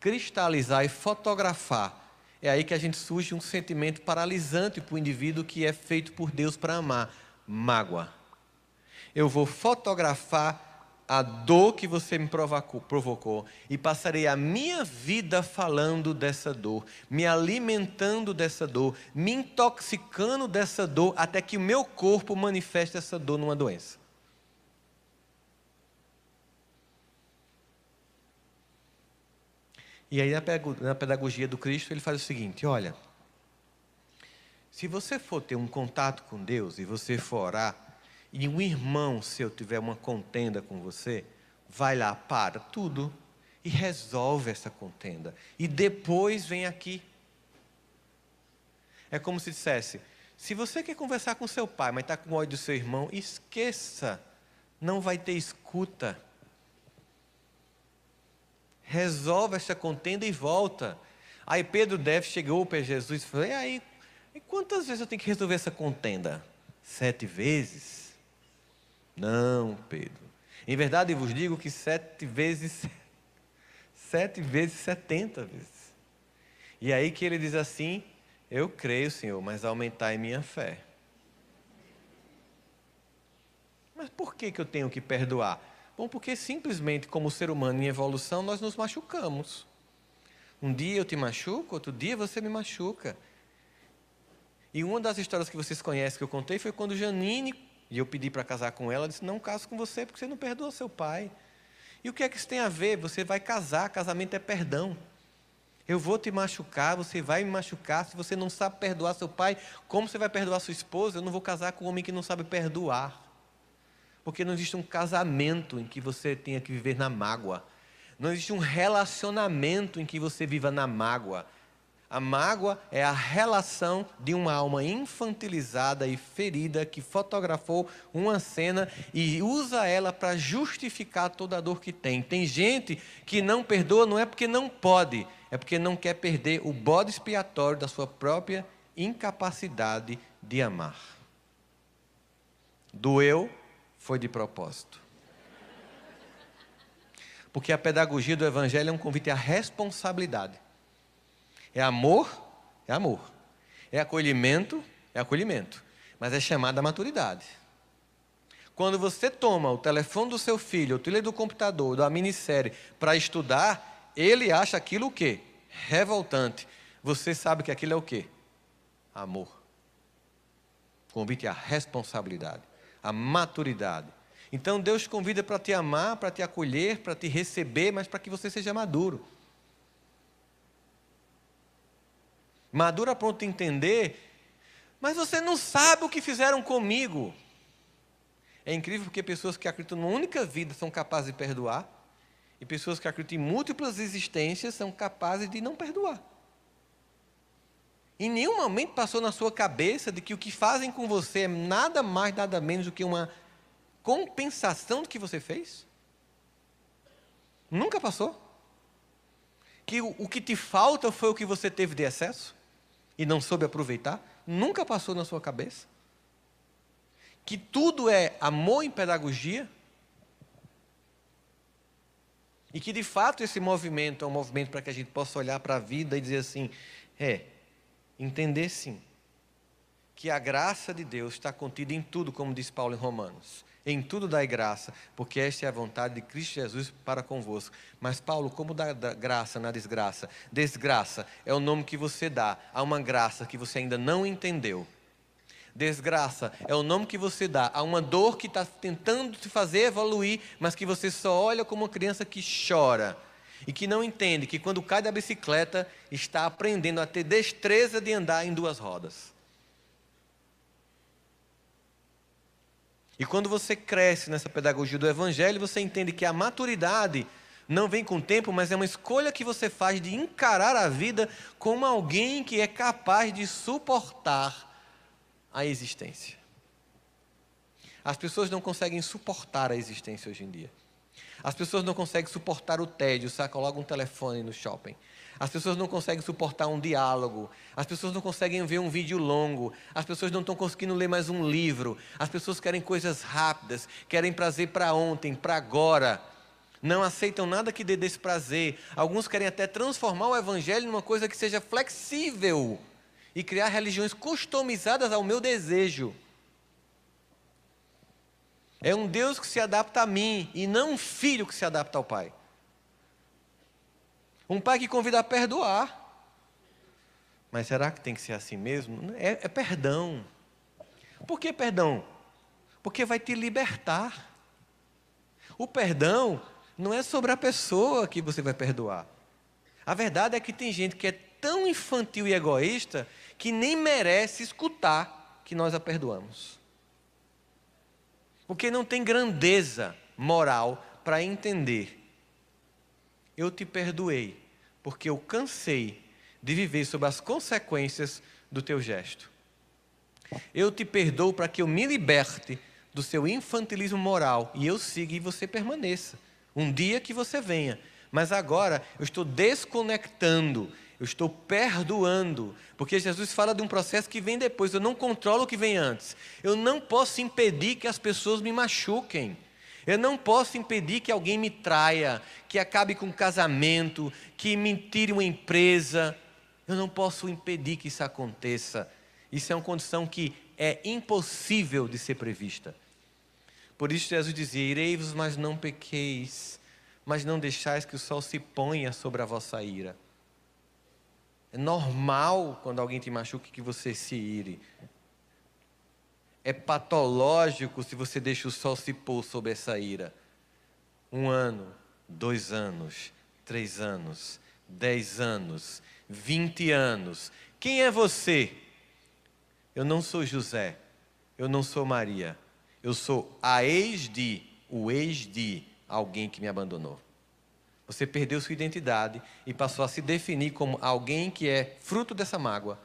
cristalizar e fotografar é aí que a gente surge um sentimento paralisante para o indivíduo que é feito por Deus para amar: mágoa. Eu vou fotografar a dor que você me provocou, provocou, e passarei a minha vida falando dessa dor, me alimentando dessa dor, me intoxicando dessa dor, até que o meu corpo manifeste essa dor numa doença. E aí, na pedagogia do Cristo, ele faz o seguinte: olha, se você for ter um contato com Deus e você for orar, e um irmão seu tiver uma contenda com você, vai lá, para tudo e resolve essa contenda. E depois vem aqui. É como se dissesse: se você quer conversar com seu pai, mas está com ódio do seu irmão, esqueça, não vai ter escuta resolve essa contenda e volta. Aí Pedro deve chegou para Jesus e falou: E aí, e quantas vezes eu tenho que resolver essa contenda? Sete vezes? Não, Pedro. Em verdade eu vos digo que sete vezes, sete vezes setenta vezes. E aí que ele diz assim: Eu creio, Senhor, mas aumentai minha fé. Mas por que, que eu tenho que perdoar? Bom, porque simplesmente, como ser humano em evolução, nós nos machucamos. Um dia eu te machuco, outro dia você me machuca. E uma das histórias que vocês conhecem que eu contei foi quando Janine, e eu pedi para casar com ela, disse: Não caso com você porque você não perdoou seu pai. E o que é que isso tem a ver? Você vai casar, casamento é perdão. Eu vou te machucar, você vai me machucar. Se você não sabe perdoar seu pai, como você vai perdoar sua esposa? Eu não vou casar com um homem que não sabe perdoar. Porque não existe um casamento em que você tenha que viver na mágoa. Não existe um relacionamento em que você viva na mágoa. A mágoa é a relação de uma alma infantilizada e ferida que fotografou uma cena e usa ela para justificar toda a dor que tem. Tem gente que não perdoa não é porque não pode, é porque não quer perder o bode expiatório da sua própria incapacidade de amar. Doeu, foi de propósito. Porque a pedagogia do Evangelho é um convite à responsabilidade. É amor, é amor. É acolhimento, é acolhimento. Mas é chamada maturidade. Quando você toma o telefone do seu filho, o trilho do computador, da minissérie, para estudar, ele acha aquilo o quê? Revoltante. Você sabe que aquilo é o quê? Amor. Convite à responsabilidade a maturidade. Então Deus convida para te amar, para te acolher, para te receber, mas para que você seja maduro. Maduro a ponto de entender, mas você não sabe o que fizeram comigo. É incrível porque pessoas que acreditam numa única vida são capazes de perdoar, e pessoas que acreditam em múltiplas existências são capazes de não perdoar. Em nenhum momento passou na sua cabeça de que o que fazem com você é nada mais, nada menos do que uma compensação do que você fez? Nunca passou? Que o, o que te falta foi o que você teve de excesso e não soube aproveitar? Nunca passou na sua cabeça? Que tudo é amor em pedagogia? E que de fato esse movimento é um movimento para que a gente possa olhar para a vida e dizer assim: é, Entender sim que a graça de Deus está contida em tudo, como diz Paulo em Romanos. Em tudo dai graça, porque esta é a vontade de Cristo Jesus para convosco. Mas, Paulo, como dá graça na desgraça? Desgraça é o nome que você dá a uma graça que você ainda não entendeu. Desgraça é o nome que você dá a uma dor que está tentando te fazer evoluir, mas que você só olha como uma criança que chora e que não entende que quando cai da bicicleta está aprendendo a ter destreza de andar em duas rodas. E quando você cresce nessa pedagogia do evangelho, você entende que a maturidade não vem com o tempo, mas é uma escolha que você faz de encarar a vida como alguém que é capaz de suportar a existência. As pessoas não conseguem suportar a existência hoje em dia. As pessoas não conseguem suportar o tédio, saca logo um telefone no shopping. As pessoas não conseguem suportar um diálogo. As pessoas não conseguem ver um vídeo longo. As pessoas não estão conseguindo ler mais um livro. As pessoas querem coisas rápidas, querem prazer para ontem, para agora. Não aceitam nada que dê desse prazer. Alguns querem até transformar o evangelho numa coisa que seja flexível e criar religiões customizadas ao meu desejo. É um Deus que se adapta a mim e não um filho que se adapta ao pai. Um pai que convida a perdoar. Mas será que tem que ser assim mesmo? É, é perdão. Por que perdão? Porque vai te libertar. O perdão não é sobre a pessoa que você vai perdoar. A verdade é que tem gente que é tão infantil e egoísta que nem merece escutar que nós a perdoamos. Porque não tem grandeza moral para entender. Eu te perdoei, porque eu cansei de viver sob as consequências do teu gesto. Eu te perdoo para que eu me liberte do seu infantilismo moral e eu siga e você permaneça. Um dia que você venha, mas agora eu estou desconectando eu estou perdoando. Porque Jesus fala de um processo que vem depois. Eu não controlo o que vem antes. Eu não posso impedir que as pessoas me machuquem. Eu não posso impedir que alguém me traia, que acabe com um casamento, que me tire uma empresa. Eu não posso impedir que isso aconteça. Isso é uma condição que é impossível de ser prevista. Por isso Jesus dizia: Irei-vos, mas não pequeis, mas não deixais que o sol se ponha sobre a vossa ira. É normal quando alguém te machuca que você se ire. É patológico se você deixa o sol se pôr sob essa ira. Um ano, dois anos, três anos, dez anos, vinte anos. Quem é você? Eu não sou José. Eu não sou Maria. Eu sou a ex de, o ex de alguém que me abandonou. Você perdeu sua identidade e passou a se definir como alguém que é fruto dessa mágoa.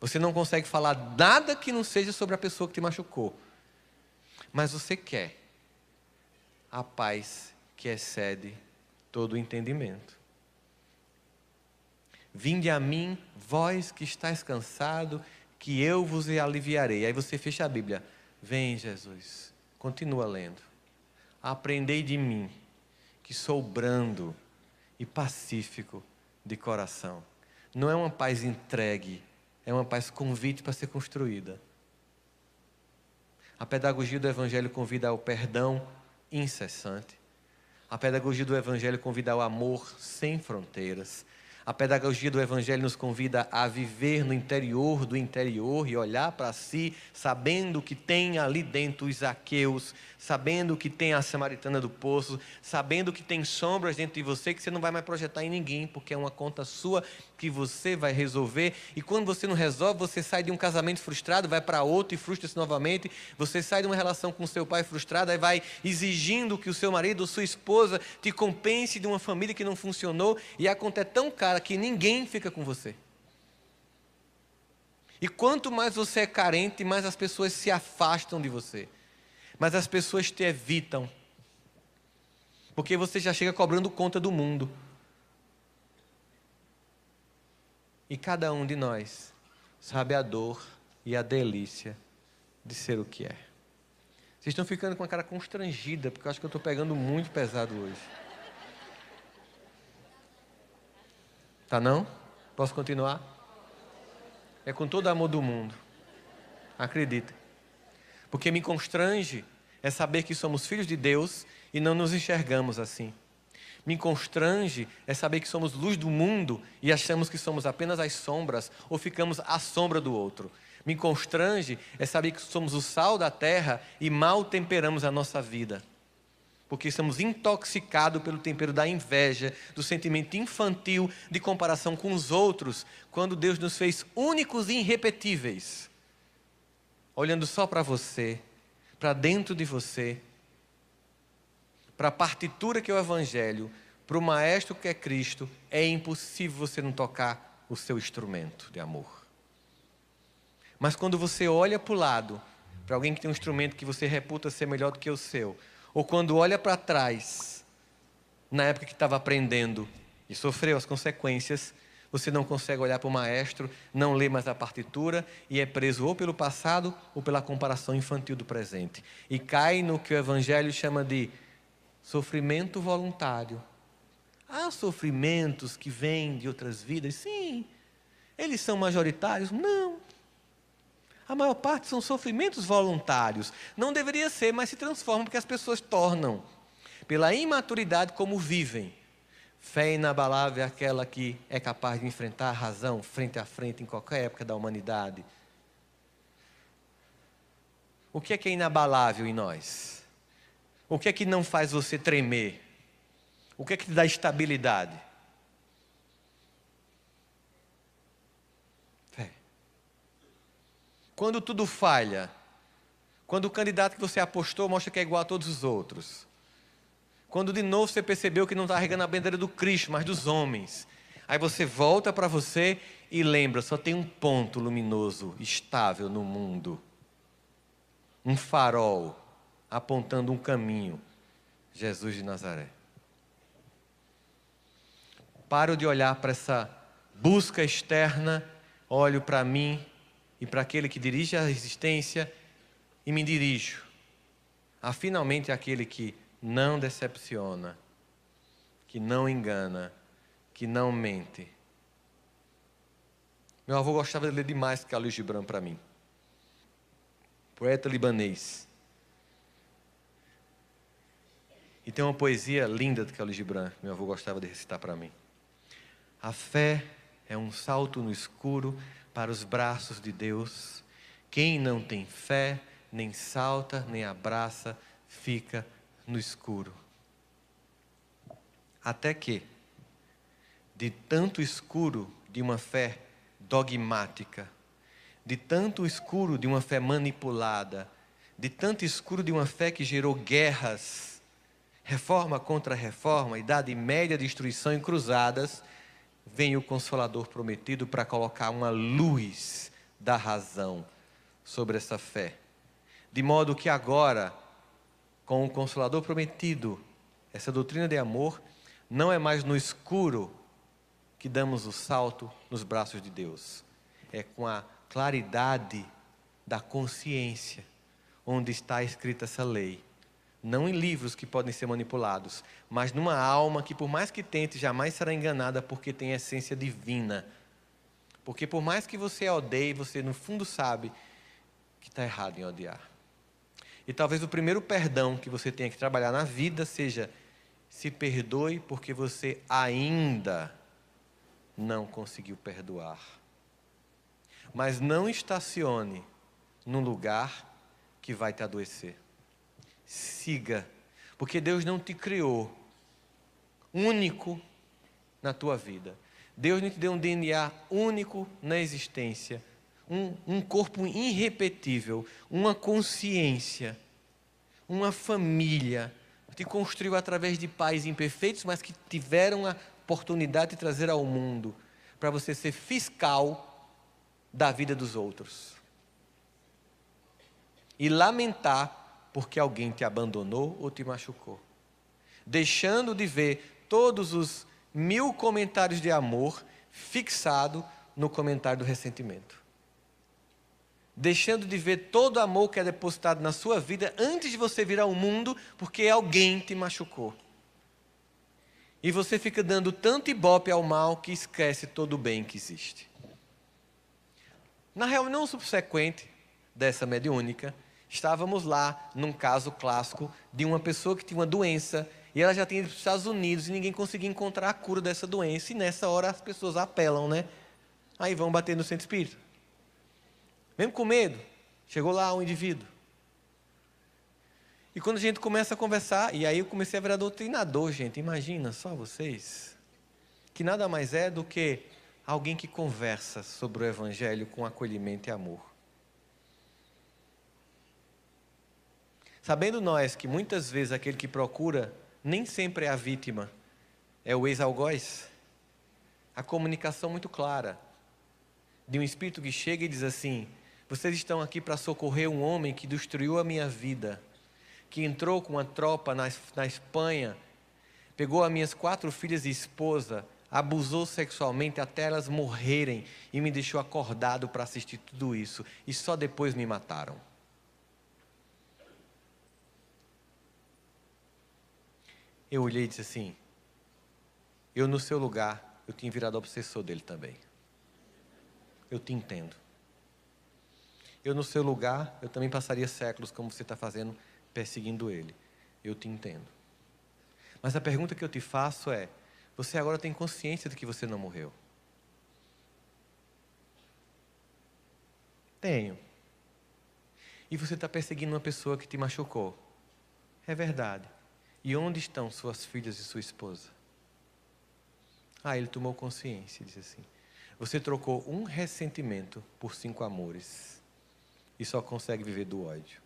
Você não consegue falar nada que não seja sobre a pessoa que te machucou. Mas você quer a paz que excede todo o entendimento. Vinde a mim, vós que estáis cansado, que eu vos aliviarei. Aí você fecha a Bíblia. Vem, Jesus. Continua lendo. Aprendei de mim que sou brando e pacífico de coração. Não é uma paz entregue, é uma paz convite para ser construída. A pedagogia do Evangelho convida ao perdão incessante. A pedagogia do Evangelho convida ao amor sem fronteiras. A pedagogia do Evangelho nos convida a viver no interior do interior e olhar para si, sabendo que tem ali dentro os aqueus, sabendo que tem a samaritana do poço, sabendo que tem sombras dentro de você que você não vai mais projetar em ninguém, porque é uma conta sua que você vai resolver. E quando você não resolve, você sai de um casamento frustrado, vai para outro e frustra-se novamente. Você sai de uma relação com seu pai frustrado, aí vai exigindo que o seu marido, ou sua esposa, te compense de uma família que não funcionou. E a conta é tão cara que ninguém fica com você. E quanto mais você é carente, mais as pessoas se afastam de você. Mas as pessoas te evitam. Porque você já chega cobrando conta do mundo. E cada um de nós sabe a dor e a delícia de ser o que é. Vocês estão ficando com a cara constrangida, porque eu acho que eu estou pegando muito pesado hoje. Tá não? Posso continuar? É com todo o amor do mundo. Acredita. Porque me constrange é saber que somos filhos de Deus e não nos enxergamos assim me constrange é saber que somos luz do mundo e achamos que somos apenas as sombras ou ficamos à sombra do outro. Me constrange é saber que somos o sal da terra e mal temperamos a nossa vida. Porque estamos intoxicados pelo tempero da inveja, do sentimento infantil de comparação com os outros, quando Deus nos fez únicos e irrepetíveis. Olhando só para você, para dentro de você, para a partitura que é o Evangelho, para o maestro que é Cristo, é impossível você não tocar o seu instrumento de amor. Mas quando você olha para o lado, para alguém que tem um instrumento que você reputa ser melhor do que o seu, ou quando olha para trás, na época que estava aprendendo e sofreu as consequências, você não consegue olhar para o maestro, não lê mais a partitura e é preso ou pelo passado ou pela comparação infantil do presente. E cai no que o Evangelho chama de Sofrimento voluntário. Há sofrimentos que vêm de outras vidas? Sim. Eles são majoritários? Não. A maior parte são sofrimentos voluntários. Não deveria ser, mas se transformam porque as pessoas tornam. Pela imaturidade como vivem. Fé inabalável é aquela que é capaz de enfrentar a razão frente a frente em qualquer época da humanidade. O que é que é inabalável em nós? O que é que não faz você tremer? O que é que te dá estabilidade? Fé. Quando tudo falha, quando o candidato que você apostou mostra que é igual a todos os outros, quando de novo você percebeu que não está regando a bandeira do Cristo, mas dos homens, aí você volta para você e lembra: só tem um ponto luminoso, estável no mundo um farol apontando um caminho: Jesus de Nazaré. Paro de olhar para essa busca externa, olho para mim e para aquele que dirige a existência e me dirijo a finalmente aquele que não decepciona, que não engana, que não mente. Meu avô gostava de ler demais Carlos Gibran para mim. Poeta libanês. E tem uma poesia linda é o Gibran, que meu avô gostava de recitar para mim. A fé é um salto no escuro para os braços de Deus. Quem não tem fé, nem salta, nem abraça, fica no escuro. Até que, de tanto escuro de uma fé dogmática, de tanto escuro de uma fé manipulada, de tanto escuro de uma fé que gerou guerras, reforma contra reforma, idade média, destruição e cruzadas, vem o Consolador prometido para colocar uma luz da razão sobre essa fé. De modo que agora, com o Consolador prometido, essa doutrina de amor não é mais no escuro que damos o salto nos braços de Deus, é com a claridade da consciência onde está escrita essa lei não em livros que podem ser manipulados, mas numa alma que, por mais que tente, jamais será enganada, porque tem essência divina. Porque, por mais que você odeie, você no fundo sabe que está errado em odiar. E talvez o primeiro perdão que você tenha que trabalhar na vida seja: se perdoe porque você ainda não conseguiu perdoar. Mas não estacione num lugar que vai te adoecer siga, porque Deus não te criou único na tua vida. Deus não te deu um DNA único na existência, um, um corpo irrepetível, uma consciência, uma família. Te construiu através de pais imperfeitos, mas que tiveram a oportunidade de trazer ao mundo para você ser fiscal da vida dos outros. E lamentar porque alguém te abandonou ou te machucou. Deixando de ver todos os mil comentários de amor fixado no comentário do ressentimento. Deixando de ver todo o amor que é depositado na sua vida antes de você vir ao mundo, porque alguém te machucou. E você fica dando tanto ibope ao mal que esquece todo o bem que existe. Na reunião subsequente dessa mediúnica, Estávamos lá num caso clássico de uma pessoa que tinha uma doença e ela já tinha ido para os Estados Unidos e ninguém conseguia encontrar a cura dessa doença. E nessa hora as pessoas apelam, né? Aí vão bater no centro espírita. Mesmo com medo, chegou lá um indivíduo. E quando a gente começa a conversar, e aí eu comecei a virar doutrinador, gente, imagina só vocês. Que nada mais é do que alguém que conversa sobre o Evangelho com acolhimento e amor. Sabendo nós que muitas vezes aquele que procura nem sempre é a vítima, é o ex-algoz. A comunicação muito clara de um espírito que chega e diz assim: Vocês estão aqui para socorrer um homem que destruiu a minha vida, que entrou com uma tropa na, na Espanha, pegou as minhas quatro filhas e esposa, abusou sexualmente até elas morrerem e me deixou acordado para assistir tudo isso, e só depois me mataram. Eu olhei e disse assim: Eu no seu lugar, eu tinha virado obsessor dele também. Eu te entendo. Eu no seu lugar, eu também passaria séculos como você está fazendo, perseguindo ele. Eu te entendo. Mas a pergunta que eu te faço é: você agora tem consciência de que você não morreu? Tenho. E você está perseguindo uma pessoa que te machucou. É verdade. E onde estão suas filhas e sua esposa? Ah, ele tomou consciência e disse assim: Você trocou um ressentimento por cinco amores e só consegue viver do ódio.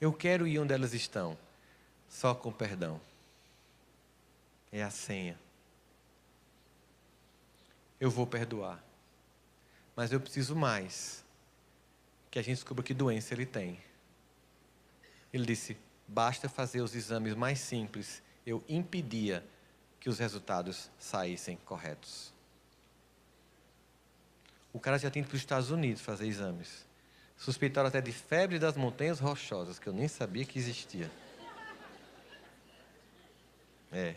Eu quero ir onde elas estão, só com perdão. É a senha. Eu vou perdoar. Mas eu preciso mais que a gente descubra que doença ele tem ele disse: basta fazer os exames mais simples. Eu impedia que os resultados saíssem corretos. O cara já tinha ido para os Estados Unidos fazer exames. Suspeitaram até de febre das montanhas rochosas, que eu nem sabia que existia. É.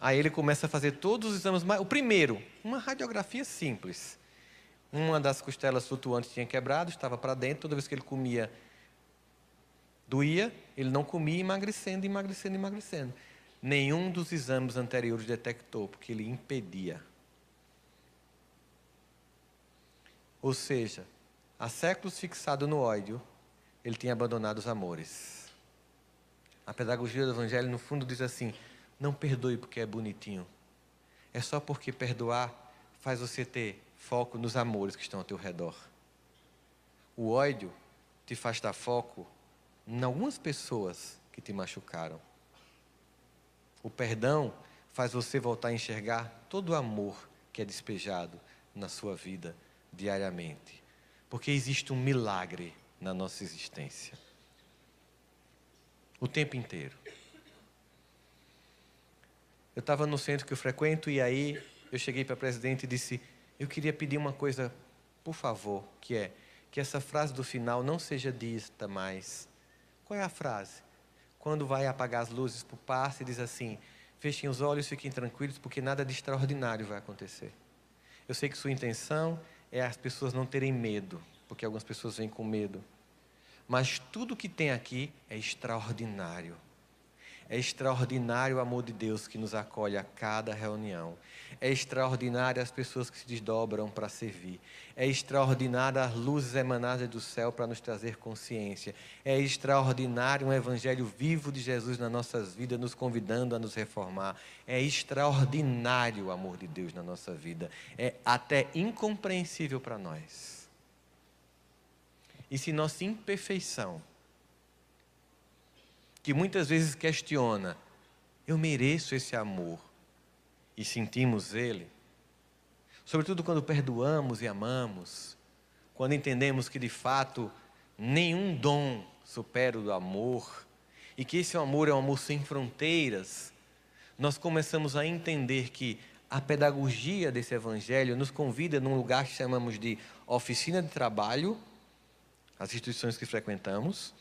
Aí ele começa a fazer todos os exames. Mais... O primeiro, uma radiografia simples. Uma das costelas flutuantes tinha quebrado, estava para dentro. Toda vez que ele comia Doía, ele não comia, emagrecendo, emagrecendo, emagrecendo. Nenhum dos exames anteriores detectou, porque ele impedia. Ou seja, há séculos fixado no ódio, ele tem abandonado os amores. A pedagogia do Evangelho, no fundo, diz assim: não perdoe porque é bonitinho. É só porque perdoar faz você ter foco nos amores que estão ao teu redor. O ódio te faz dar foco em algumas pessoas que te machucaram. O perdão faz você voltar a enxergar todo o amor que é despejado na sua vida diariamente. Porque existe um milagre na nossa existência. O tempo inteiro. Eu estava no centro que eu frequento e aí eu cheguei para a presidente e disse: Eu queria pedir uma coisa, por favor, que é que essa frase do final não seja dita mais. Qual é a frase? Quando vai apagar as luzes para o passe, diz assim: fechem os olhos, fiquem tranquilos, porque nada de extraordinário vai acontecer. Eu sei que sua intenção é as pessoas não terem medo, porque algumas pessoas vêm com medo. Mas tudo que tem aqui é extraordinário. É extraordinário o amor de Deus que nos acolhe a cada reunião. É extraordinário as pessoas que se desdobram para servir. É extraordinária as luzes emanadas do céu para nos trazer consciência. É extraordinário um evangelho vivo de Jesus nas nossas vidas, nos convidando a nos reformar. É extraordinário o amor de Deus na nossa vida. É até incompreensível para nós. E se nossa imperfeição que muitas vezes questiona: eu mereço esse amor? E sentimos ele. Sobretudo quando perdoamos e amamos, quando entendemos que de fato nenhum dom supera o amor e que esse amor é um amor sem fronteiras, nós começamos a entender que a pedagogia desse evangelho nos convida num lugar que chamamos de oficina de trabalho, as instituições que frequentamos,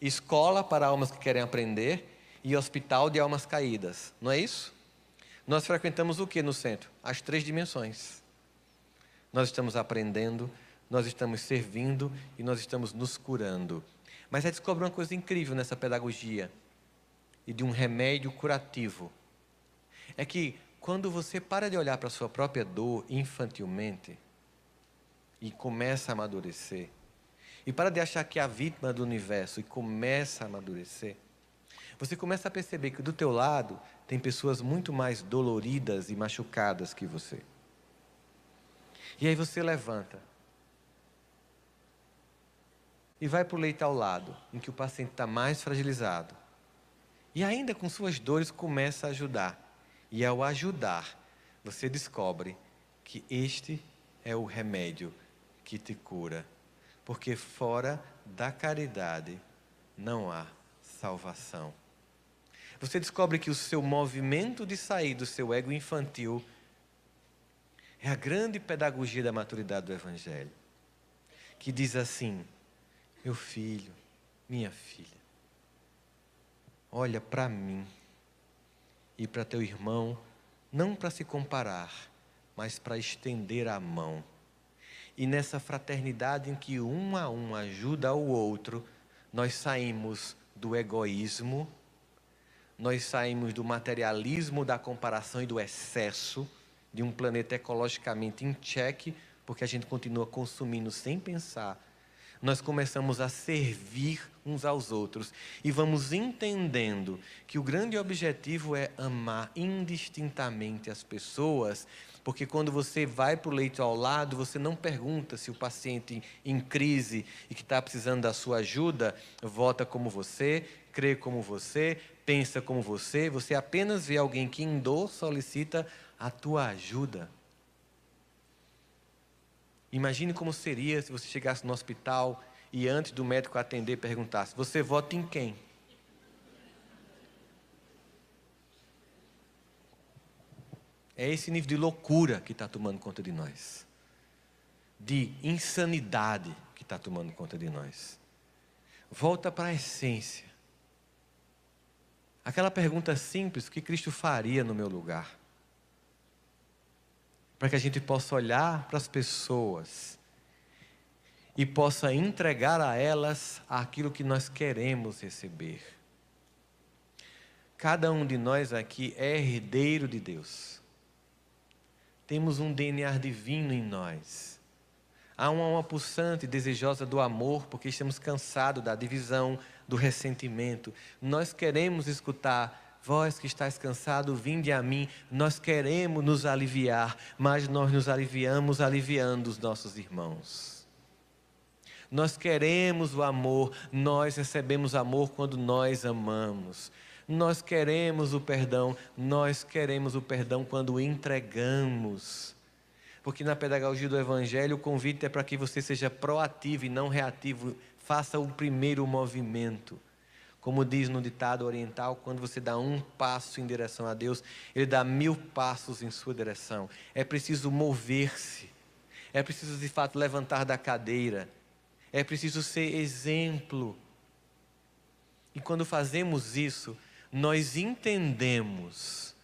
escola para almas que querem aprender e hospital de almas caídas. Não é isso? Nós frequentamos o que no centro? As três dimensões. Nós estamos aprendendo, nós estamos servindo e nós estamos nos curando. Mas aí é descobre uma coisa incrível nessa pedagogia e de um remédio curativo. É que quando você para de olhar para a sua própria dor infantilmente e começa a amadurecer, e para de achar que é a vítima do universo e começa a amadurecer, você começa a perceber que do teu lado tem pessoas muito mais doloridas e machucadas que você. E aí você levanta e vai para o leito ao lado, em que o paciente está mais fragilizado. E ainda com suas dores começa a ajudar. E ao ajudar, você descobre que este é o remédio que te cura porque fora da caridade não há salvação. Você descobre que o seu movimento de sair do seu ego infantil é a grande pedagogia da maturidade do Evangelho, que diz assim: meu filho, minha filha, olha para mim e para teu irmão, não para se comparar, mas para estender a mão e nessa fraternidade em que um a um ajuda o outro, nós saímos do egoísmo, nós saímos do materialismo, da comparação e do excesso de um planeta ecologicamente em cheque, porque a gente continua consumindo sem pensar nós começamos a servir uns aos outros e vamos entendendo que o grande objetivo é amar indistintamente as pessoas, porque quando você vai para o leito ao lado, você não pergunta se o paciente em crise e que está precisando da sua ajuda vota como você, crê como você, pensa como você, você apenas vê alguém que em dor solicita a tua ajuda. Imagine como seria se você chegasse no hospital e antes do médico atender perguntasse: Você vota em quem? É esse nível de loucura que está tomando conta de nós, de insanidade que está tomando conta de nós. Volta para a essência. Aquela pergunta simples: o que Cristo faria no meu lugar? para que a gente possa olhar para as pessoas e possa entregar a elas aquilo que nós queremos receber. Cada um de nós aqui é herdeiro de Deus. Temos um DNA divino em nós. Há uma alma pulsante e desejosa do amor, porque estamos cansados da divisão, do ressentimento. Nós queremos escutar Vós que estáis cansado, vinde a mim. Nós queremos nos aliviar, mas nós nos aliviamos aliviando os nossos irmãos. Nós queremos o amor, nós recebemos amor quando nós amamos. Nós queremos o perdão, nós queremos o perdão quando entregamos. Porque na pedagogia do Evangelho o convite é para que você seja proativo e não reativo. Faça o primeiro movimento. Como diz no ditado oriental, quando você dá um passo em direção a Deus, Ele dá mil passos em sua direção. É preciso mover-se, é preciso de fato levantar da cadeira, é preciso ser exemplo. E quando fazemos isso, nós entendemos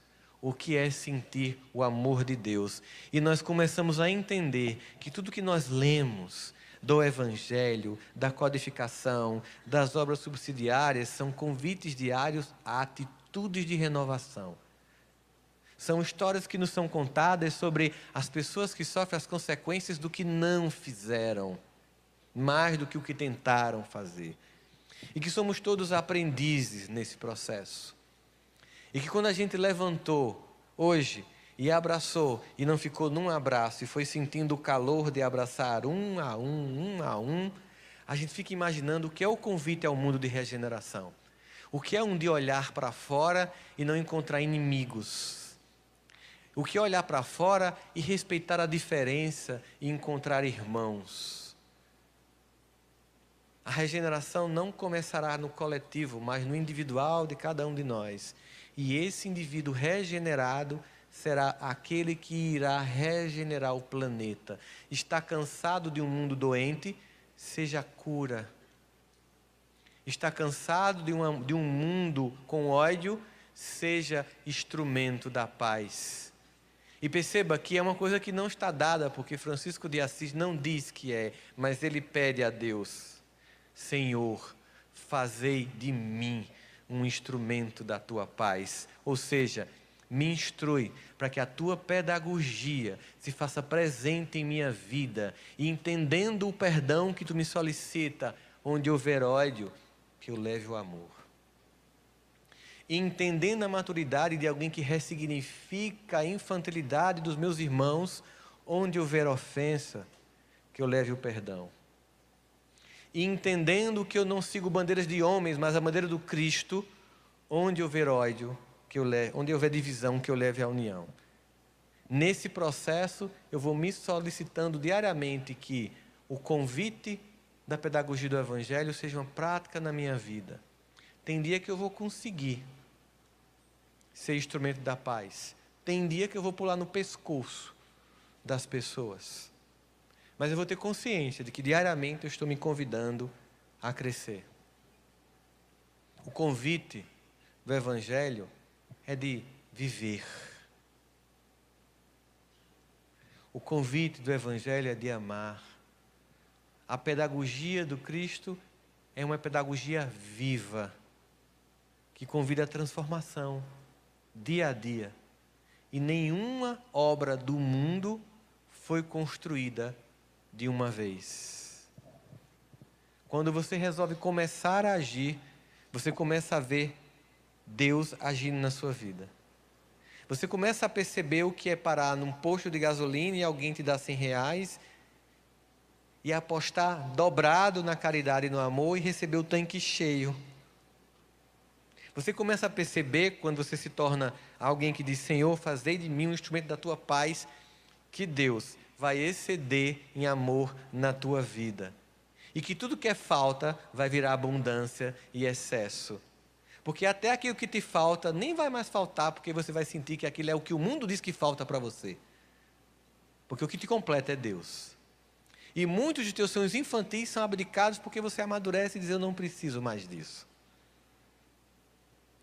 o que é sentir o amor de Deus. E nós começamos a entender que tudo que nós lemos, do Evangelho, da codificação, das obras subsidiárias são convites diários a atitudes de renovação. São histórias que nos são contadas sobre as pessoas que sofrem as consequências do que não fizeram, mais do que o que tentaram fazer. E que somos todos aprendizes nesse processo. E que quando a gente levantou hoje e abraçou, e não ficou num abraço, e foi sentindo o calor de abraçar um a um, um a um, a gente fica imaginando o que é o convite ao mundo de regeneração. O que é um de olhar para fora e não encontrar inimigos? O que é olhar para fora e respeitar a diferença e encontrar irmãos? A regeneração não começará no coletivo, mas no individual de cada um de nós. E esse indivíduo regenerado será aquele que irá regenerar o planeta. Está cansado de um mundo doente? Seja cura. Está cansado de, uma, de um mundo com ódio? Seja instrumento da paz. E perceba que é uma coisa que não está dada, porque Francisco de Assis não diz que é, mas ele pede a Deus: Senhor, fazei de mim um instrumento da tua paz. Ou seja, me instrui para que a tua pedagogia se faça presente em minha vida e entendendo o perdão que tu me solicita, onde houver ódio, que eu leve o amor. E entendendo a maturidade de alguém que ressignifica a infantilidade dos meus irmãos, onde houver ofensa, que eu leve o perdão. E entendendo que eu não sigo bandeiras de homens, mas a bandeira do Cristo, onde houver ódio, que eu leve, onde houver divisão, que eu leve à união. Nesse processo, eu vou me solicitando diariamente que o convite da pedagogia do evangelho seja uma prática na minha vida. Tem dia que eu vou conseguir ser instrumento da paz. Tem dia que eu vou pular no pescoço das pessoas. Mas eu vou ter consciência de que diariamente eu estou me convidando a crescer. O convite do evangelho é de viver. O convite do Evangelho é de amar. A pedagogia do Cristo é uma pedagogia viva, que convida à transformação, dia a dia. E nenhuma obra do mundo foi construída de uma vez. Quando você resolve começar a agir, você começa a ver Deus agindo na sua vida. Você começa a perceber o que é parar num posto de gasolina e alguém te dá 100 reais e apostar dobrado na caridade e no amor e receber o tanque cheio. Você começa a perceber quando você se torna alguém que diz: Senhor, fazei de mim um instrumento da tua paz, que Deus vai exceder em amor na tua vida. E que tudo que é falta vai virar abundância e excesso porque até aquilo que te falta nem vai mais faltar, porque você vai sentir que aquilo é o que o mundo diz que falta para você. Porque o que te completa é Deus. E muitos de teus sonhos infantis são abdicados porque você amadurece e diz: Eu não preciso mais disso.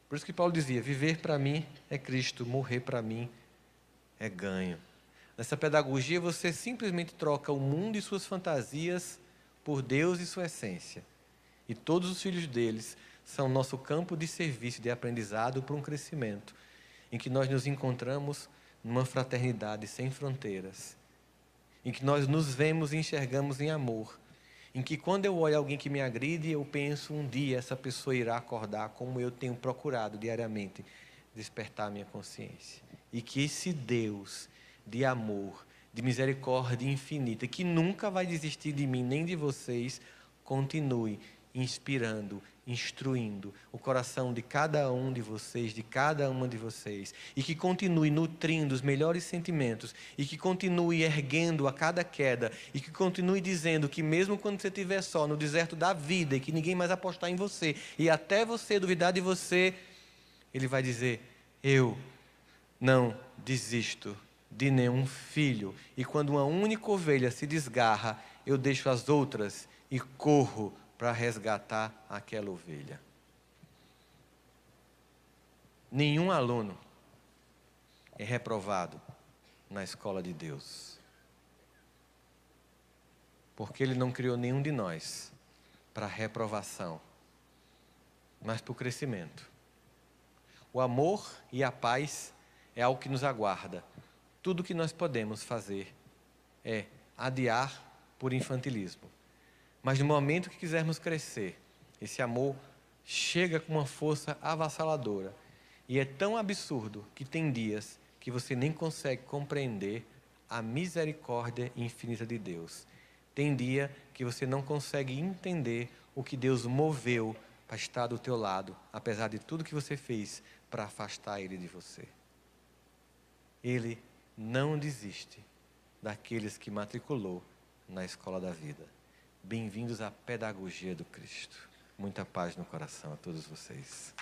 Por isso que Paulo dizia: Viver para mim é Cristo, morrer para mim é ganho. Nessa pedagogia, você simplesmente troca o mundo e suas fantasias por Deus e sua essência. E todos os filhos deles são nosso campo de serviço, de aprendizado para um crescimento, em que nós nos encontramos numa fraternidade sem fronteiras, em que nós nos vemos e enxergamos em amor, em que quando eu olho alguém que me agride, eu penso um dia essa pessoa irá acordar, como eu tenho procurado diariamente despertar minha consciência. E que esse Deus de amor, de misericórdia infinita, que nunca vai desistir de mim nem de vocês, continue inspirando instruindo o coração de cada um de vocês, de cada uma de vocês, e que continue nutrindo os melhores sentimentos, e que continue erguendo a cada queda, e que continue dizendo que mesmo quando você estiver só no deserto da vida e que ninguém mais apostar em você, e até você duvidar de você, ele vai dizer: Eu não desisto de nenhum filho, e quando uma única ovelha se desgarra, eu deixo as outras e corro para resgatar aquela ovelha. Nenhum aluno é reprovado na escola de Deus. Porque Ele não criou nenhum de nós para reprovação, mas para o crescimento. O amor e a paz é algo que nos aguarda. Tudo que nós podemos fazer é adiar por infantilismo. Mas no momento que quisermos crescer, esse amor chega com uma força avassaladora. E é tão absurdo que tem dias que você nem consegue compreender a misericórdia infinita de Deus. Tem dia que você não consegue entender o que Deus moveu para estar do teu lado, apesar de tudo que você fez para afastar ele de você. Ele não desiste daqueles que matriculou na escola da vida. Bem-vindos à pedagogia do Cristo. Muita paz no coração a todos vocês.